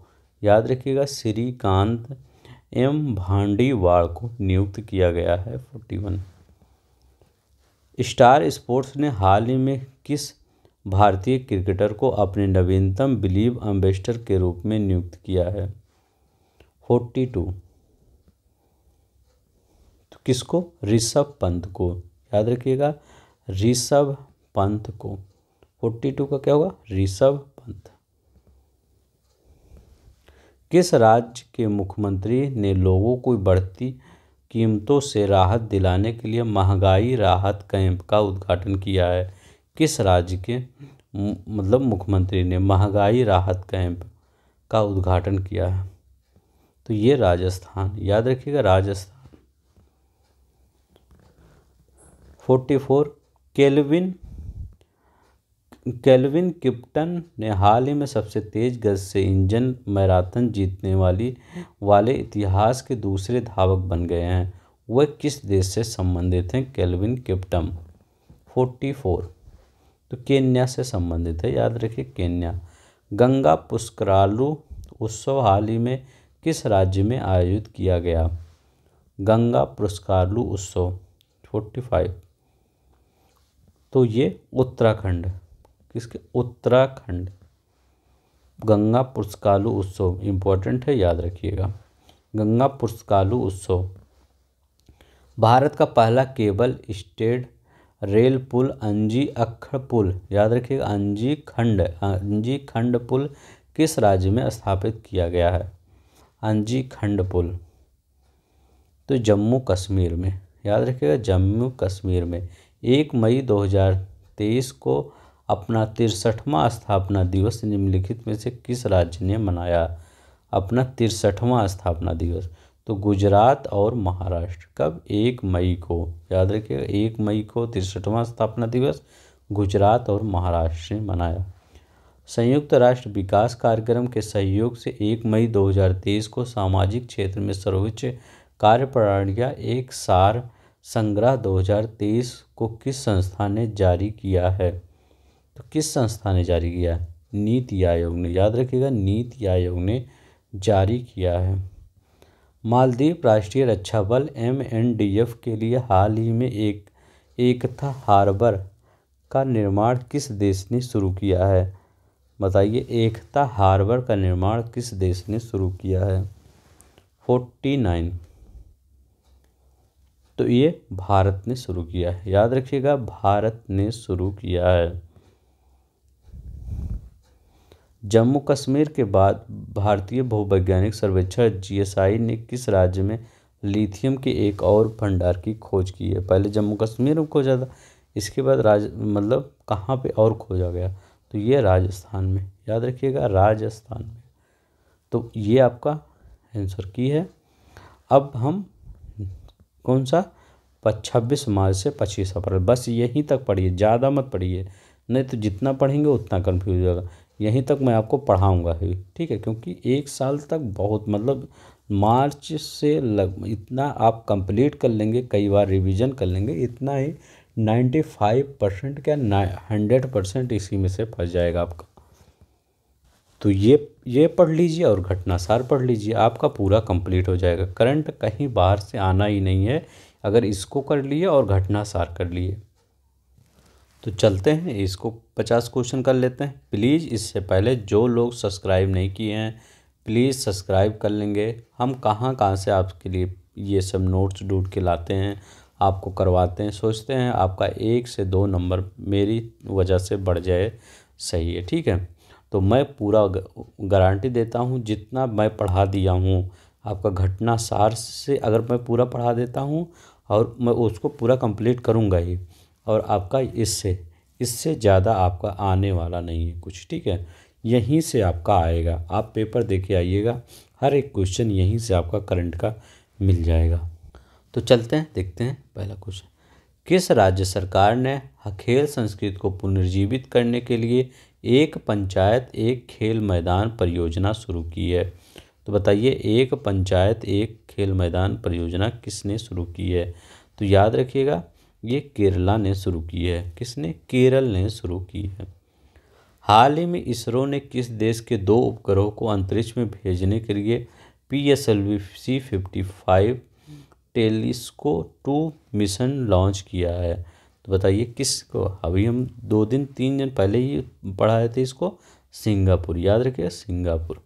याद रखिएगा श्रीकांत एम भांडीवाड़ को नियुक्त किया गया है फोर्टी वन स्टार स्पोर्ट्स ने हाल ही में किस भारतीय क्रिकेटर को अपने नवीनतम बिलीव एम्बेसडर के रूप में नियुक्त किया है फोर्टी टू तो किसको ऋषभ पंत को याद रखिएगा ऋषभ पंत को फोर्टी टू का क्या होगा ऋषभ पंत किस राज्य के मुख्यमंत्री ने लोगों को बढ़ती कीमतों से राहत दिलाने के लिए महंगाई राहत कैंप का उद्घाटन किया है किस राज्य के मतलब मुख्यमंत्री ने महंगाई राहत कैंप का उद्घाटन किया है तो ये राजस्थान याद रखिएगा Rajasthan forty four Kelvin Kelvin Kiptum ने हाल ही में सबसे तेज़ गज से इंजन मैराथन जीतने वाली वाले इतिहास के दूसरे धावक बन गए हैं वह किस देश से संबंधित हैं केल्विन किप्टन फोर्टी फोर तो केन्या से संबंधित है याद रखिए केन्या गंगा पुष्करालु उत्सव हाल ही में किस राज्य में आयोजित किया गया गंगा पुरस्कारलू उत्सव फोर्टी फाइव तो ये उत्तराखंड किसके उत्तराखंड गंगा पुरस्कालू उत्सव इम्पोर्टेंट है याद रखिएगा गंगा पुरस्कालू उत्सव भारत का पहला केबल स्टेट रेल पुल अंजी अखड़ पुल याद रखिएगा अंजी खंड अंजी खंड पुल किस राज्य में स्थापित किया गया है अंजी खंड पुल तो जम्मू कश्मीर में याद रखिएगा जम्मू कश्मीर में एक मई 2023 को अपना तिरसठवां स्थापना दिवस निम्नलिखित में से किस राज्य ने मनाया अपना तिरसठवां स्थापना दिवस तो गुजरात और महाराष्ट्र कब एक मई को याद रखिएगा एक मई को तिरसठवां स्थापना दिवस गुजरात और महाराष्ट्र ने मनाया संयुक्त राष्ट्र विकास कार्यक्रम के सहयोग से एक मई 2023 को सामाजिक क्षेत्र में सर्वोच्च कार्य प्रणालियाँ एक सार संग्रह 2023 को किस संस्था ने जारी किया है तो किस संस्था ने जारी किया है नीति आयोग ने याद रखिएगा नीति आयोग ने जारी किया है मालदीव राष्ट्रीय रक्षा बल एम के लिए हाल ही में एक एकता हार्बर का निर्माण किस देश ने शुरू किया है बताइए एकता हार्बर का निर्माण किस देश ने शुरू किया है फोर्टी नाइन तो ये भारत ने शुरू किया है याद रखिएगा भारत ने शुरू किया है जम्मू कश्मीर के बाद भारतीय भूवैज्ञानिक सर्वेक्षण जीएसआई ने किस राज्य में लिथियम के एक और भंडार की खोज की है पहले जम्मू कश्मीर में खोजा था इसके बाद राज मतलब कहाँ पे और खोजा गया तो ये राजस्थान में याद रखिएगा राजस्थान में तो ये आपका आंसर की है अब हम कौन सा छब्बीस मार्च से पच्चीस अप्रैल बस यहीं तक पढ़िए ज़्यादा मत पढ़िए नहीं तो जितना पढ़ेंगे उतना कन्फ्यूज होगा यहीं तक मैं आपको पढ़ाऊँगा ही ठीक है क्योंकि एक साल तक बहुत मतलब मार्च से लग इतना आप कंप्लीट कर लेंगे कई बार रिवीजन कर लेंगे इतना ही नाइन्टी फाइव परसेंट क्या हंड्रेड परसेंट इसी में से फंस जाएगा आपका तो ये ये पढ़ लीजिए और घटनासार पढ़ लीजिए आपका पूरा कंप्लीट हो जाएगा करंट कहीं बाहर से आना ही नहीं है अगर इसको कर लिए और घटनासार कर लिए तो चलते हैं इसको पचास क्वेश्चन कर लेते हैं प्लीज़ इससे पहले जो लोग सब्सक्राइब नहीं किए हैं प्लीज़ सब्सक्राइब कर लेंगे हम कहाँ कहाँ से आपके लिए ये सब नोट्स डूट के लाते हैं आपको करवाते हैं सोचते हैं आपका एक से दो नंबर मेरी वजह से बढ़ जाए सही है ठीक है तो मैं पूरा गारंटी देता हूँ जितना मैं पढ़ा दिया हूँ आपका घटना सार से अगर मैं पूरा पढ़ा देता हूँ और मैं उसको पूरा कंप्लीट करूँगा ही और आपका इससे इससे ज़्यादा आपका आने वाला नहीं है कुछ ठीक है यहीं से आपका आएगा आप पेपर दे के आइएगा हर एक क्वेश्चन यहीं से आपका करंट का मिल जाएगा तो चलते हैं देखते हैं पहला क्वेश्चन किस राज्य सरकार ने खेल संस्कृत को पुनर्जीवित करने के लिए एक पंचायत एक खेल मैदान परियोजना शुरू की है तो बताइए एक पंचायत एक खेल मैदान परियोजना किसने शुरू की है तो याद रखिएगा ये केरला ने शुरू की है किसने केरल ने शुरू की है हाल ही में इसरो ने किस देश के दो उपग्रहों को अंतरिक्ष में भेजने के लिए P S L V C fifty five Teleos two mission launch किया है तो बताइए किस को अभी हम दो दिन तीन दिन पहले ही पढ़ाए थे इसको सिंगापुर याद रखिए Singapore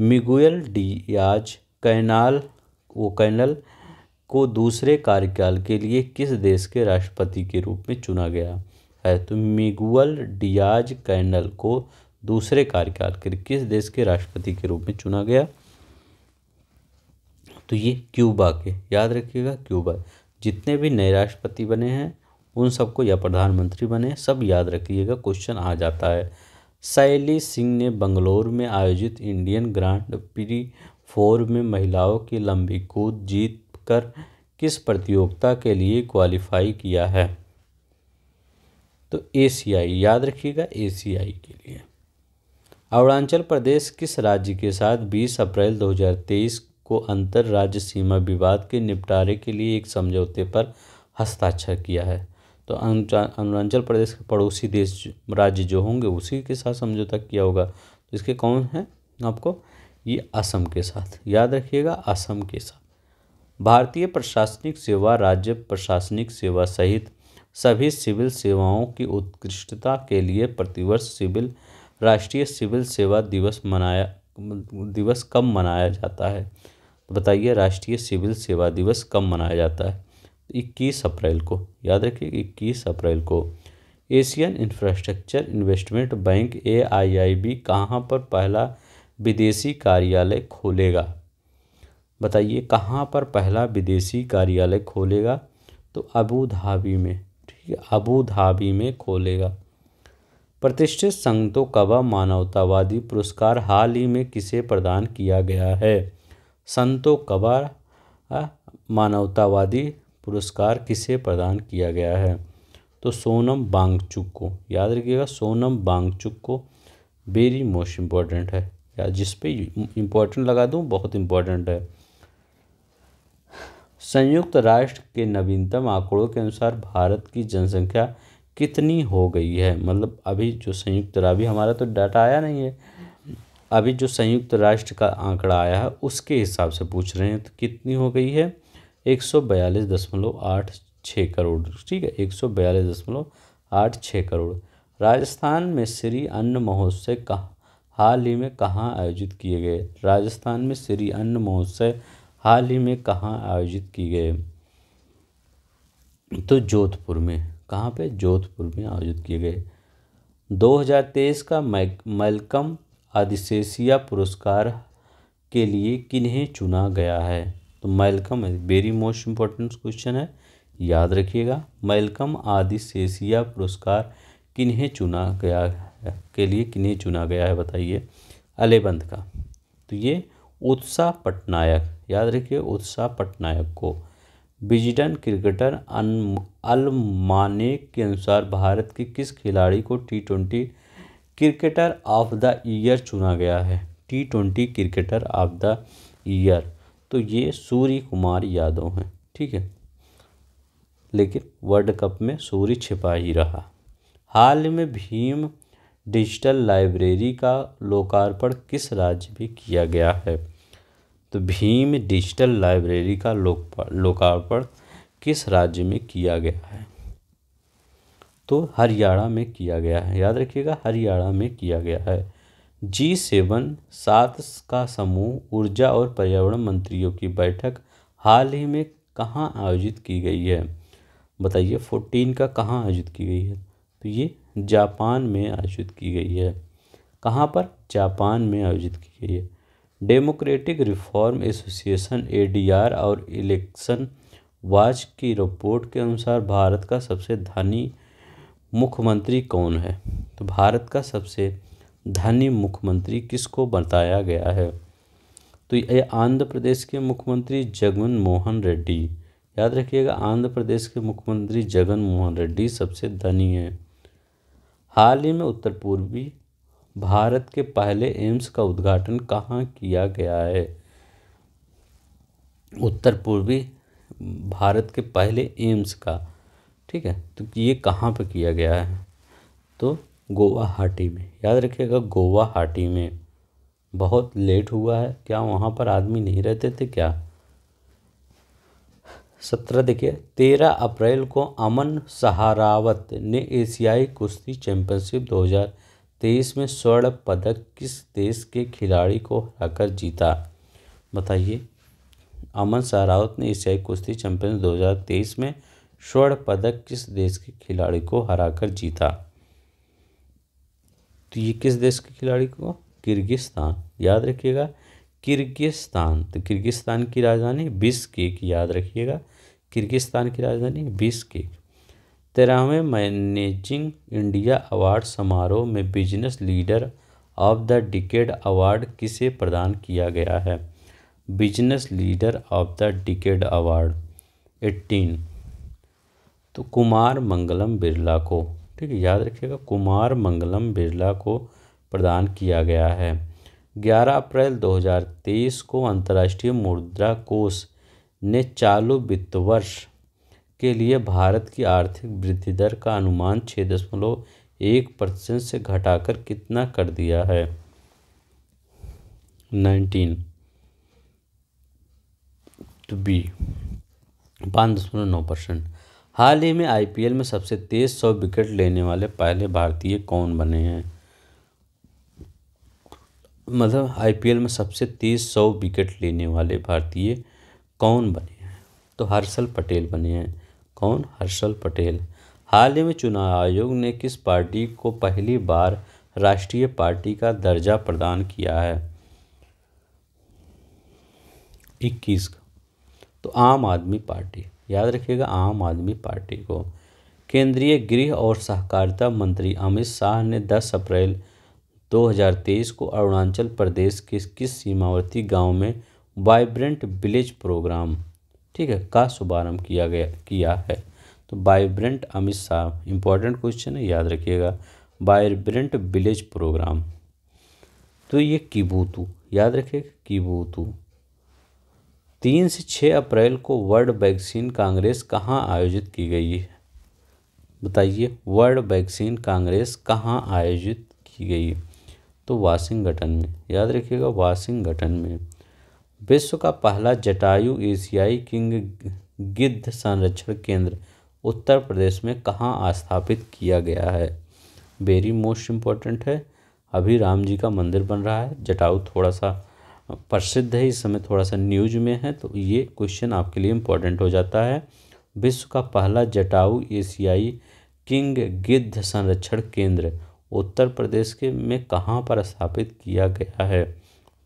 Miguel Diaz Canel वो कैनल को दूसरे कार्यकाल के लिए किस देश के राष्ट्रपति के रूप में चुना गया है तो मिगुअल डियाज कैनल को दूसरे कार्यकाल के किस देश के राष्ट्रपति के रूप में चुना गया तो ये क्यूबा के याद रखिएगा क्यूबा जितने भी नए राष्ट्रपति बने हैं उन सबको या प्रधानमंत्री बने सब याद रखिएगा क्वेश्चन आ जाता है शैली सिंह ने बंगलोर में आयोजित इंडियन ग्रांड प्री फोर में महिलाओं की लंबी कूद जीत कर किस प्रतियोगिता के लिए क्वालिफाई किया है तो एसीआई याद रखिएगा एसीआई के लिए अरुणाचल प्रदेश किस राज्य के साथ 20 अप्रैल 2023 को अंतर राज्य सीमा विवाद के निपटारे के लिए एक समझौते पर हस्ताक्षर किया है तो अरुणाचल प्रदेश के पड़ोसी देश राज्य जो होंगे उसी के साथ समझौता किया होगा तो इसके कौन हैं आपको ये असम के साथ याद रखिएगा असम के साथ भारतीय प्रशासनिक सेवा राज्य प्रशासनिक सेवा सहित सभी सिविल सेवाओं की उत्कृष्टता के लिए प्रतिवर्ष सिविल राष्ट्रीय सिविल सेवा दिवस मनाया दिवस कब मनाया जाता है बताइए राष्ट्रीय सिविल सेवा दिवस कब मनाया जाता है इक्कीस अप्रैल को याद रखिए इक्कीस अप्रैल को Asian infrastructure investment bank A I I B कहाँ पर पहला विदेशी कार्यालय खोलेगा बताइए कहाँ पर पहला विदेशी कार्यालय खोलेगा तो अबू धाबी में ठीक है अबू धाबी में खोलेगा प्रतिष्ठित संगतो कबा मानवतावादी पुरस्कार हाल ही में किसे प्रदान किया गया है संतो कबार मानवतावादी पुरस्कार किसे प्रदान किया गया है तो सोनम बांगचुक को याद रखिएगा सोनम बांगचुक को वेरी मोस्ट इम्पॉर्टेंट है या जिस पे इम्पॉर्टेंट लगा दूँ बहुत इम्पॉर्टेंट है संयुक्त राष्ट्र के नवीनतम आंकड़ों के अनुसार भारत की जनसंख्या कितनी हो गई है मतलब अभी जो संयुक्त अभी हमारा तो डाटा आया नहीं है अभी जो संयुक्त राष्ट्र का आंकड़ा आया है उसके हिसाब से पूछ रहे हैं तो कितनी हो गई है एक सौ बयालीस दशमलव आठ छः करोड़ ठीक है एक सौ बयालीस दशमलव आठ छः करोड़ राजस्थान में श्री अन्न महोत्सव कहाँ हाल ही में कहाँ आयोजित किए गए राजस्थान में श्री अन्न महोत्सव हाल ही में कहाँ आयोजित किए गए तो जोधपुर में कहाँ पे जोधपुर में आयोजित किए गए 2023 का मलकम आदिशेषिया पुरस्कार के लिए किन्हें चुना गया है तो Malcolm very most important question है याद रखिएगा मैलकम आदिशेषिया पुरस्कार किन्हें चुना गया के लिए किन्हें चुना गया है बताइए अलेबंद का तो ये उत्साह पटनायक याद रखिए उत्साह पटनायक को विजिटन क्रिकेटर अन अलमाने के अनुसार भारत के किस खिलाड़ी को T twenty cricketer of the year चुना गया है T twenty cricketer of the year तो ये सूर्य कुमार यादव हैं ठीक है लेकिन वर्ल्ड कप में सूर्य छिपा ही रहा हाल में भीम डिजिटल लाइब्रेरी का लोकार्पण किस राज्य में किया गया है तो भीम डिजिटल लाइब्रेरी का लोकार्पण किस राज्य में किया गया है तो हरियाणा में किया गया है याद रखिएगा हरियाणा में किया गया है जी सेवन सात का समूह ऊर्जा और पर्यावरण मंत्रियों की बैठक हाल ही में कहाँ आयोजित की गई है बताइए फोर्टीन का कहाँ आयोजित की गई है तो ये जापान में आयोजित की गई है कहाँ पर जापान में आयोजित की गई है डेमोक्रेटिक रिफॉर्म एसोसिएशन ए और इलेक्शन वाच की रिपोर्ट के अनुसार भारत का सबसे धनी मुख्यमंत्री कौन है तो भारत का सबसे धनी मुख्यमंत्री किसको बताया गया है तो ये आंध्र प्रदेश के मुख्यमंत्री जगन मोहन रेड्डी याद रखिएगा आंध्र प्रदेश के मुख्यमंत्री जगन मोहन रेड्डी सबसे धनी हैं हाल ही में उत्तर पूर्वी भारत के पहले एम्स का उद्घाटन कहाँ किया गया है उत्तर पूर्वी भारत के पहले एम्स का ठीक है तो ये कहाँ पर किया गया है तो गोवाहाटी में याद रखिएगा गोवाहाटी में बहुत लेट हुआ है क्या वहाँ पर आदमी नहीं रहते थे क्या सत्रह देखिए तेरह अप्रैल को अमन सहारावत ने एशियाई कुश्ती चैंपियनशिप 2023 में स्वर्ण पदक किस देश के खिलाड़ी को हराकर जीता बताइए अमन सहारावत ने एशियाई कुश्ती हजार 2023 में स्वर्ण पदक किस देश के खिलाड़ी को हराकर जीता तो ये किस देश के खिलाड़ी को किर्गिस्तान याद रखिएगा किर्गिस्तान तो किर्गिस्तान की राजधानी केक याद रखिएगा किर्गिस्तान की राजधानी केक तेरहवें मैनेजिंग इंडिया अवार्ड समारोह में business leader of the decade award किसे प्रदान किया गया है business leader of the decade award eighteen तो कुमार मंगलम बिरला को ठीक है याद रखिएगा कुमार मंगलम बिरला को प्रदान किया गया है 11 अप्रैल 2023 को अंतर्राष्ट्रीय मुद्रा कोष ने चालू वित्त वर्ष के लिए भारत की आर्थिक वृद्धि दर का अनुमान छः दशमलव एक परसेंट से घटाकर कितना कर दिया है नाइनटीन तो बी पाँच दशमलव नौ परसेंट हाल ही में आईपीएल में सबसे तेज़ सौ विकेट लेने वाले पहले भारतीय कौन बने हैं मतलब आईपीएल में सबसे तेज़ सौ विकेट लेने वाले भारतीय कौन बने हैं तो हर्षल पटेल बने हैं कौन हर्षल पटेल हाल ही में चुनाव आयोग ने किस पार्टी को पहली बार राष्ट्रीय पार्टी का दर्जा प्रदान किया है इक्कीस का तो आम आदमी पार्टी याद रखिएगा आम आदमी पार्टी को केंद्रीय गृह और सहकारिता मंत्री अमित शाह ने 10 अप्रैल 2023 को अरुणाचल प्रदेश के किस सीमावर्ती गांव में वाइब्रेंट विलेज प्रोग्राम ठीक है का शुभारंभ किया गया किया है तो vibrant Amit Shah important question है याद रखिएगा वाइब्रेंट विलेज प्रोग्राम तो ये किबूतू याद रखिएगा किबूतू तीन से छः अप्रैल को वर्ल्ड वैक्सीन कांग्रेस कहाँ आयोजित की गई है बताइए वर्ल्ड वैक्सीन कांग्रेस कहाँ आयोजित की गई है तो वाशिंगटन में याद रखिएगा वाशिंगटन में विश्व का पहला जटायु एशियाई किंग गिद्ध संरक्षण केंद्र उत्तर प्रदेश में कहाँ स्थापित किया गया है वेरी मोस्ट इम्पॉर्टेंट है अभी राम जी का मंदिर बन रहा है जटाऊ थोड़ा सा प्रसिद्ध है इस समय थोड़ा सा न्यूज में है तो ये क्वेश्चन आपके लिए इम्पोर्टेंट हो जाता है विश्व का पहला जटाऊ एशियाई किंग गिद्ध संरक्षण केंद्र उत्तर प्रदेश के में कहाँ पर स्थापित किया गया है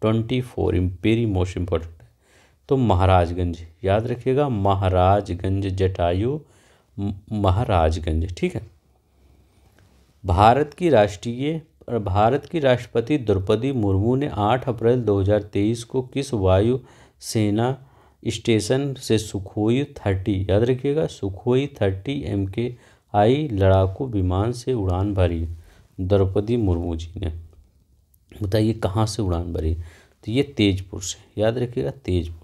ट्वेंटी फोर इम्पेरी मोस्ट इम्पोर्टेंट है तो महाराजगंज याद रखिएगा महाराजगंज जटायु महाराजगंज ठीक है भारत की राष्ट्रीय भारत की राष्ट्रपति द्रौपदी मुर्मू ने 8 अप्रैल 2023 को किस वायु सेना स्टेशन से सुखोई थर्टी याद रखिएगा सुखोई थर्टी एम के आई लड़ाकू विमान से उड़ान भरी द्रौपदी मुर्मू जी ने बताइए कहाँ से उड़ान भरी तो ये तेजपुर से याद रखिएगा तेजपुर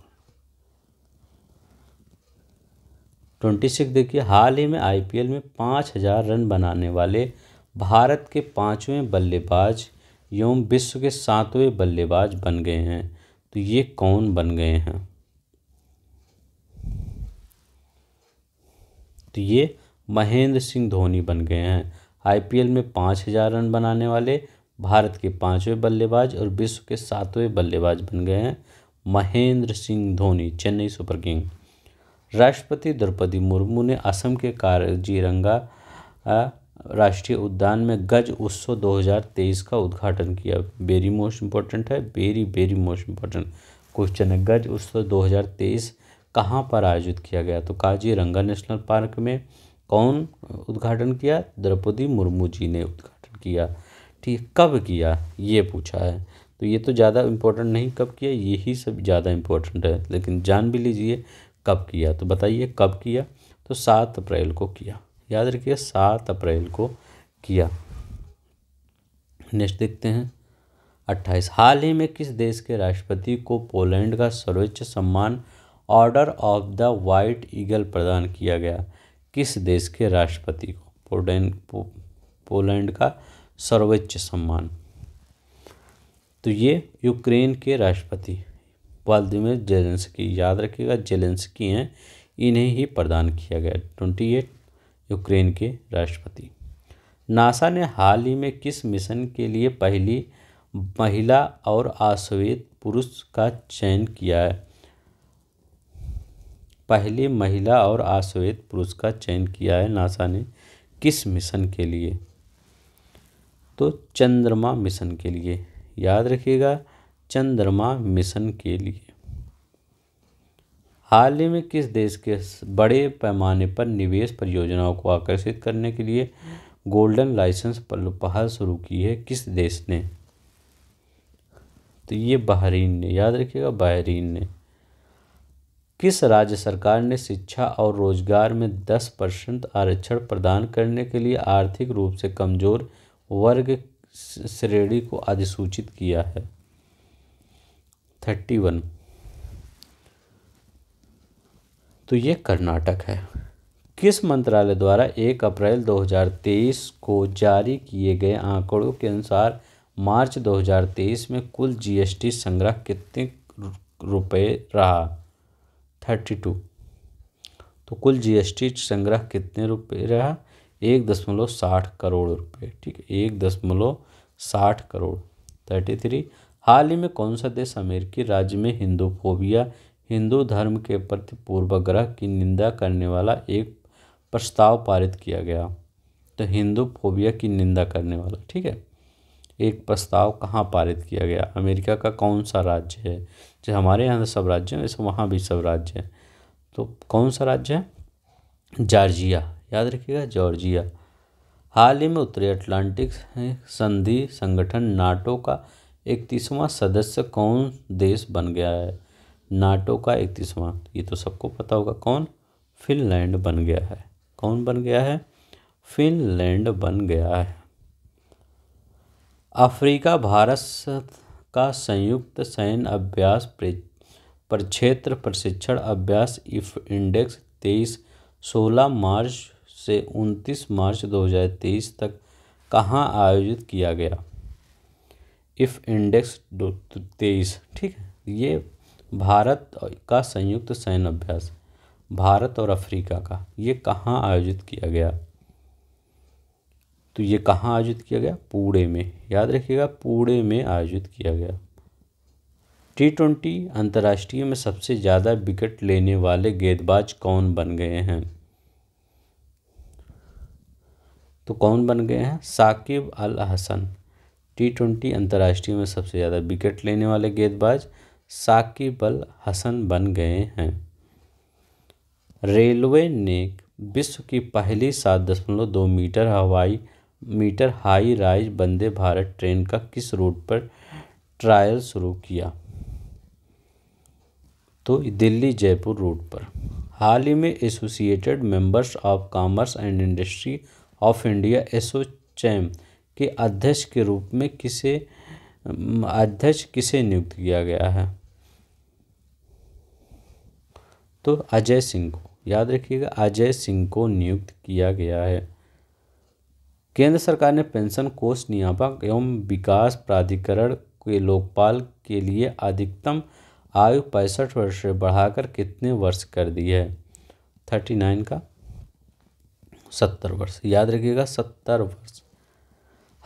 ट्वेंटी सिक्स देखिए हाल ही में आईपीएल में पाँच हज़ार रन बनाने वाले भारत के पाँचवें बल्लेबाज एवं विश्व के सातवें बल्लेबाज बन गए हैं तो ये कौन बन गए हैं तो ये महेंद्र सिंह धोनी बन गए हैं आईपीएल में पाँच हज़ार रन बनाने वाले भारत के पाँचवें बल्लेबाज और विश्व के सातवें बल्लेबाज बन गए हैं महेंद्र सिंह धोनी चेन्नई सुपर किंग राष्ट्रपति द्रौपदी मुर्मू ने असम के कारजीरंगा राष्ट्रीय उद्यान में गज उत्सव 2023 का उद्घाटन किया वेरी मोस्ट इम्पोर्टेंट है very very most important question है गज उत्सव 2023 कहाँ पर आयोजित किया गया तो काजीरंगा नेशनल पार्क में कौन उद्घाटन किया द्रौपदी मुर्मू जी ने उद्घाटन किया ठीक कब किया ये पूछा है तो ये तो ज़्यादा इम्पोर्टेंट नहीं कब किया यही सब ज़्यादा इम्पोर्टेंट है लेकिन जान भी लीजिए कब किया तो बताइए कब किया तो सात अप्रैल को किया याद रखिए सात अप्रैल को किया नेक्स्ट देखते हैं अट्ठाईस हाल ही में किस देश के राष्ट्रपति को पोलैंड का सर्वोच्च सम्मान order of the white eagle प्रदान किया गया किस देश के राष्ट्रपति को पोलैंड पोलैंड का सर्वोच्च सम्मान तो ये यूक्रेन के राष्ट्रपति वाल्दिमिर जेलेंस्की याद रखिएगा जेलेंस्की हैं इन्हें ही प्रदान किया गया ट्वेंटी एट यूक्रेन के राष्ट्रपति नासा ने हाल ही में किस मिशन के लिए पहली महिला और आश्वेत पुरुष का चयन किया है पहली महिला और आश्वेत पुरुष का चयन किया है नासा ने किस मिशन के लिए तो चंद्रमा मिशन के लिए याद रखिएगा चंद्रमा मिशन के लिए हाल ही में किस देश के बड़े पैमाने पर निवेश परियोजनाओं को आकर्षित करने के लिए गोल्डन लाइसेंस पर पहल शुरू की है किस देश ने तो ये बहरीन ने याद रखिएगा बहरीन ने किस राज्य सरकार ने शिक्षा और रोजगार में 10 परसेंट आरक्षण प्रदान करने के लिए आर्थिक रूप से कमजोर वर्ग श्रेणी को अधिसूचित किया है थर्टी वन तो ये कर्नाटक है किस मंत्रालय द्वारा 1 अप्रैल 2023 को जारी किए गए आंकड़ों के अनुसार मार्च 2023 में कुल जीएसटी संग्रह कितने रुपए रहा 32 तो कुल जीएसटी संग्रह कितने रुपए रहा एक दशमलव साठ करोड़ रुपए ठीक है एक दशमलव साठ करोड़ थर्टी थ्री हाल ही में कौन सा देश अमेरिकी राज्य में हिंदोफोबिया हिंदू धर्म के प्रति पूर्वाग्रह की निंदा करने वाला एक प्रस्ताव पारित किया गया तो हिंदू फोबिया की निंदा करने वाला ठीक है एक प्रस्ताव कहाँ पारित किया गया अमेरिका का कौन सा राज्य है जो हमारे यहाँ तो सब राज्य हैं वैसे वहाँ भी सब राज्य हैं तो कौन सा राज्य है जॉर्जिया याद रखिएगा जॉर्जिया हाल ही में उत्तरी अटलांटिक संधि संगठन नाटो का इकतीसवां सदस्य कौन देश बन गया है नाटो का इकतीसवां ये तो सबको पता होगा कौन फिनलैंड बन गया है कौन बन गया है फिनलैंड बन गया है अफ्रीका भारत का संयुक्त सैन्य अभ्यास प्रक्षेत्र प्रशिक्षण अभ्यास इफ इंडेक्स तेईस सोलह मार्च से उनतीस मार्च दो हजार तेईस तक कहाँ आयोजित किया गया इफ़ इंडेक्स तो तेईस ठीक है ये भारत का संयुक्त सैन्य अभ्यास भारत और अफ्रीका का ये कहाँ आयोजित किया गया तो ये कहाँ आयोजित किया गया पूड़े में याद रखिएगा पूड़े में आयोजित किया गया टी ट्वेंटी अंतर्राष्ट्रीय में सबसे ज़्यादा विकेट लेने वाले गेंदबाज कौन बन गए हैं तो कौन बन गए हैं साकिब अल हसन टी ट्वेंटी अंतर्राष्ट्रीय में सबसे ज़्यादा विकेट लेने वाले गेंदबाज साकिब अल हसन बन गए हैं रेलवे ने विश्व की पहली सात दशमलव दो मीटर हवाई metre high rise Vande Bharat train का किस रूट पर ट्रायल शुरू किया तो दिल्ली जयपुर रूट पर हाल ही में associated members of commerce and industry of India ASSOCHAM के अध्यक्ष के रूप में किसे अध्यक्ष किसे नियुक्त किया गया है तो अजय सिंह को याद रखिएगा अजय सिंह को नियुक्त किया गया है केंद्र सरकार ने पेंशन कोष नियामक एवं विकास प्राधिकरण के लोकपाल के लिए अधिकतम आयु पैंसठ वर्ष से बढ़ाकर कितने वर्ष कर दी है थर्टी नाइन का सत्तर वर्ष याद रखिएगा सत्तर वर्ष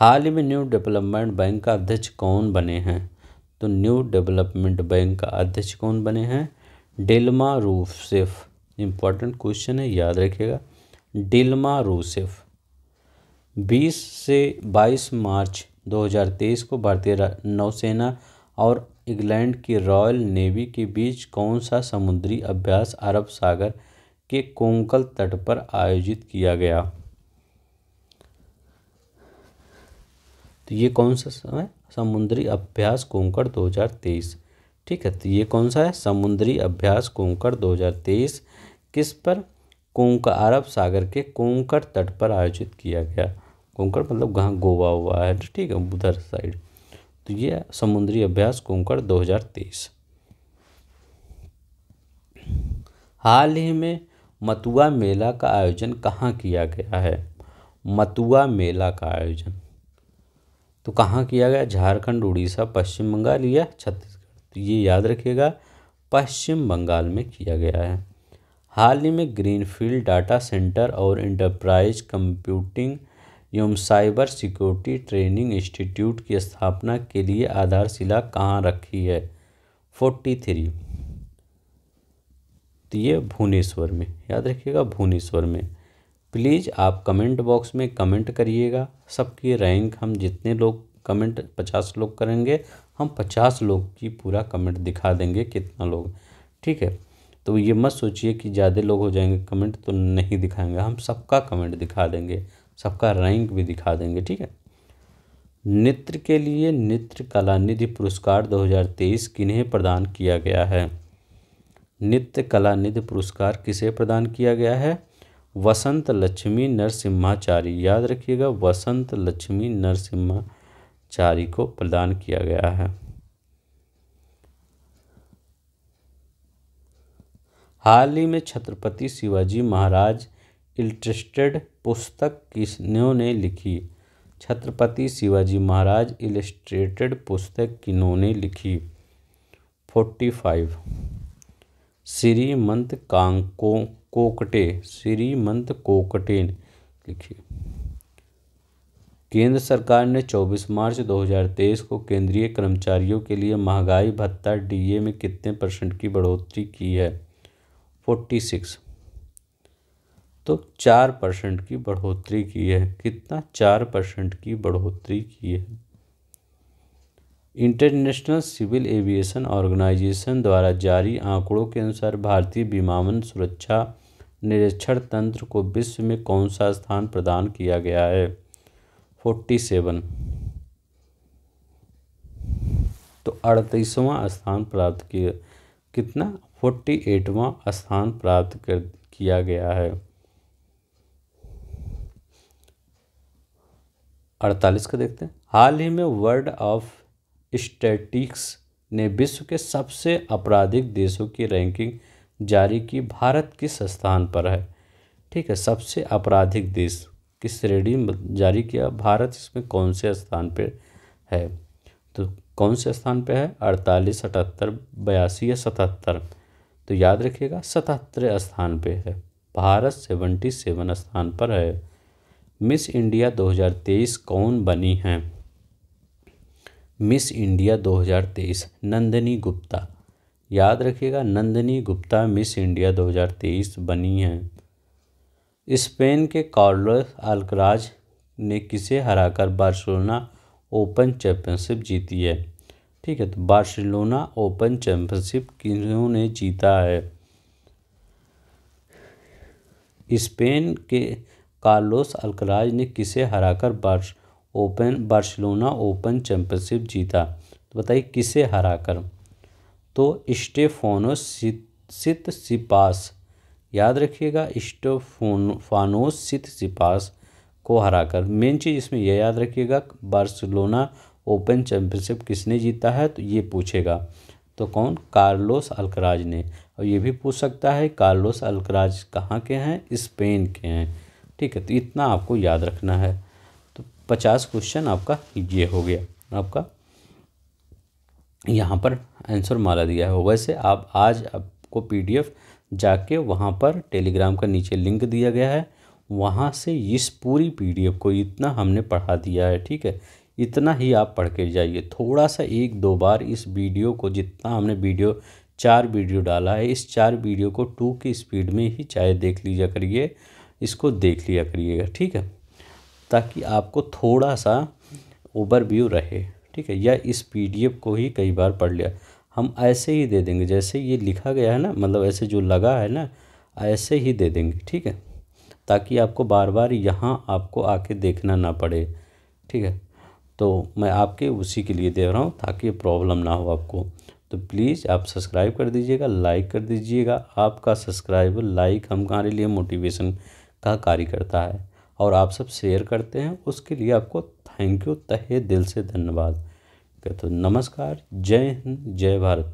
हाल ही में न्यू डेवलपमेंट बैंक का अध्यक्ष कौन बने हैं तो न्यू डेवलपमेंट बैंक का अध्यक्ष कौन बने हैं डिल्मा रूसेफ इम्पॉर्टेंट क्वेश्चन है याद रखिएगा डिल्मा रूसेफ 20 से 22 मार्च 2023 को भारतीय नौसेना और इंग्लैंड की रॉयल नेवी के बीच कौन सा समुद्री अभ्यास अरब सागर के कोंकल तट पर आयोजित किया गया तो ये कौन सा समय समुद्री अभ्यास कोंकण 2023 ठीक है तो ये कौन सा है समुद्री अभ्यास कोंकर 2023 किस पर कोंक अरब सागर के कोंकर तट पर आयोजित किया गया कोंकर मतलब कहाँ गोवा हुआ है ठीक है उधर साइड तो ये समुद्री अभ्यास कोंकर 2023 हाल ही में मतुआ मेला का आयोजन कहाँ किया गया है मतुआ मेला का आयोजन तो कहाँ किया गया झारखंड उड़ीसा पश्चिम बंगाल या छत्तीसगढ़ तो ये याद रखिएगा पश्चिम बंगाल में किया गया है हाल ही में ग्रीनफील्ड डाटा सेंटर और इंटरप्राइज कंप्यूटिंग एवं साइबर सिक्योरिटी ट्रेनिंग इंस्टीट्यूट की स्थापना के लिए आधारशिला कहाँ रखी है फोर्टी थ्री तो ये भुवनेश्वर में याद रखिएगा भुवनेश्वर में प्लीज़ आप कमेंट बॉक्स में कमेंट करिएगा सबकी रैंक हम जितने लोग कमेंट पचास लोग करेंगे हम पचास लोग की पूरा कमेंट दिखा देंगे कितना लोग ठीक है तो ये मत सोचिए कि ज़्यादा लोग हो जाएंगे कमेंट तो नहीं दिखाएंगे हम सबका कमेंट दिखा देंगे सबका रैंक भी दिखा देंगे ठीक है नृत्य के लिए नृत्य कला निधि पुरस्कार 2023 किन्हें प्रदान किया गया है नृत्य कला निधि पुरस्कार किसे प्रदान किया गया है वसंत लक्ष्मी नरसिम्हाचारी याद रखिएगा वसंत लक्ष्मी नरसिम्हा चारी को प्रदान किया गया है हाल ही में छत्रपति शिवाजी महाराज इल्ट्रेस्टेड पुस्तक किसने ने लिखी छत्रपति शिवाजी महाराज इलस्ट्रेटेड पुस्तक किन्होंने लिखी फोर्टी फाइव श्रीमंत कांको कोकटे श्रीमंत कोकटे लिखी केंद्र सरकार ने 24 मार्च 2023 को केंद्रीय कर्मचारियों के लिए महंगाई भत्ता डीए में कितने परसेंट की बढ़ोतरी की है 46 तो चार परसेंट की बढ़ोतरी की है कितना चार परसेंट की बढ़ोतरी की है इंटरनेशनल सिविल एविएशन ऑर्गेनाइजेशन द्वारा जारी आंकड़ों के अनुसार भारतीय विमानन सुरक्षा निरीक्षण तंत्र को विश्व में कौन सा स्थान प्रदान किया गया है फोर्टी सेवन तो अड़तीसवां स्थान प्राप्त किया कितना फोर्टी एटवां स्थान प्राप्त कर किया गया है अड़तालीस का देखते हैं हाल ही में वर्ल्ड ऑफ स्टैटिक्स ने विश्व के सबसे आपराधिक देशों की रैंकिंग जारी की भारत किस स्थान पर है ठीक है सबसे आपराधिक देश किस श्रेणी जारी किया भारत इसमें कौन से स्थान पर है तो कौन से स्थान पर है अड़तालीस अठहत्तर बयासी या सतहत्तर तो याद रखिएगा सतहत्तर स्थान पर है भारत सेवेंटी सेवन स्थान पर है मिस इंडिया 2023 कौन बनी हैं मिस इंडिया 2023 नंदनी गुप्ता याद रखिएगा नंदनी गुप्ता मिस इंडिया 2023 बनी हैं स्पेन के कार्लोस अल्कराज ने किसे हराकर बार्सिलोना ओपन चैम्पियनशिप जीती है ठीक है तो बार्सिलोना ओपन चैम्पियनशिप किन्होंने जीता है स्पेन के कार्लोस अल्कराज ने किसे हराकर बार्स ओपन बार्सिलोना ओपन चैम्पियनशिप जीता तो बताइए किसे हराकर तो स्टेफोनो सित सिपास याद रखिएगा फानोस सित सिपास को हराकर मेन चीज़ इसमें यह याद रखिएगा बार्सिलोना ओपन चैम्पियनशिप किसने जीता है तो ये पूछेगा तो कौन कार्लोस अलकराज ने और ये भी पूछ सकता है कार्लोस अलकराज कहाँ के हैं स्पेन के हैं ठीक है तो इतना आपको याद रखना है तो पचास क्वेश्चन आपका ये हो गया आपका यहाँ पर आंसर मारा दिया है वैसे आप आज आपको पीडीएफ जाके वहाँ पर टेलीग्राम का नीचे लिंक दिया गया है वहाँ से इस पूरी पीडीएफ को इतना हमने पढ़ा दिया है ठीक है इतना ही आप पढ़ के जाइए थोड़ा सा एक दो बार इस वीडियो को जितना हमने वीडियो चार वीडियो डाला है इस चार वीडियो को टू की स्पीड में ही चाहे देख लिया करिए इसको देख लिया करिएगा ठीक है ताकि आपको थोड़ा सा ओवरव्यू रहे ठीक है या इस पीडीएफ को ही कई बार पढ़ लिया हम ऐसे ही दे देंगे जैसे ये लिखा गया है ना मतलब ऐसे जो लगा है ना ऐसे ही दे देंगे ठीक है ताकि आपको बार बार यहाँ आपको आके देखना ना पड़े ठीक है तो मैं आपके उसी के लिए दे रहा हूँ ताकि प्रॉब्लम ना हो आपको तो प्लीज़ आप सब्सक्राइब कर दीजिएगा लाइक कर दीजिएगा आपका सब्सक्राइब लाइक हम हमारे लिए मोटिवेशन का कार्य करता है और आप सब शेयर करते हैं उसके लिए आपको थैंक यू तहे दिल से धन्यवाद कहता हूँ नमस्कार जय हिंद जय भारत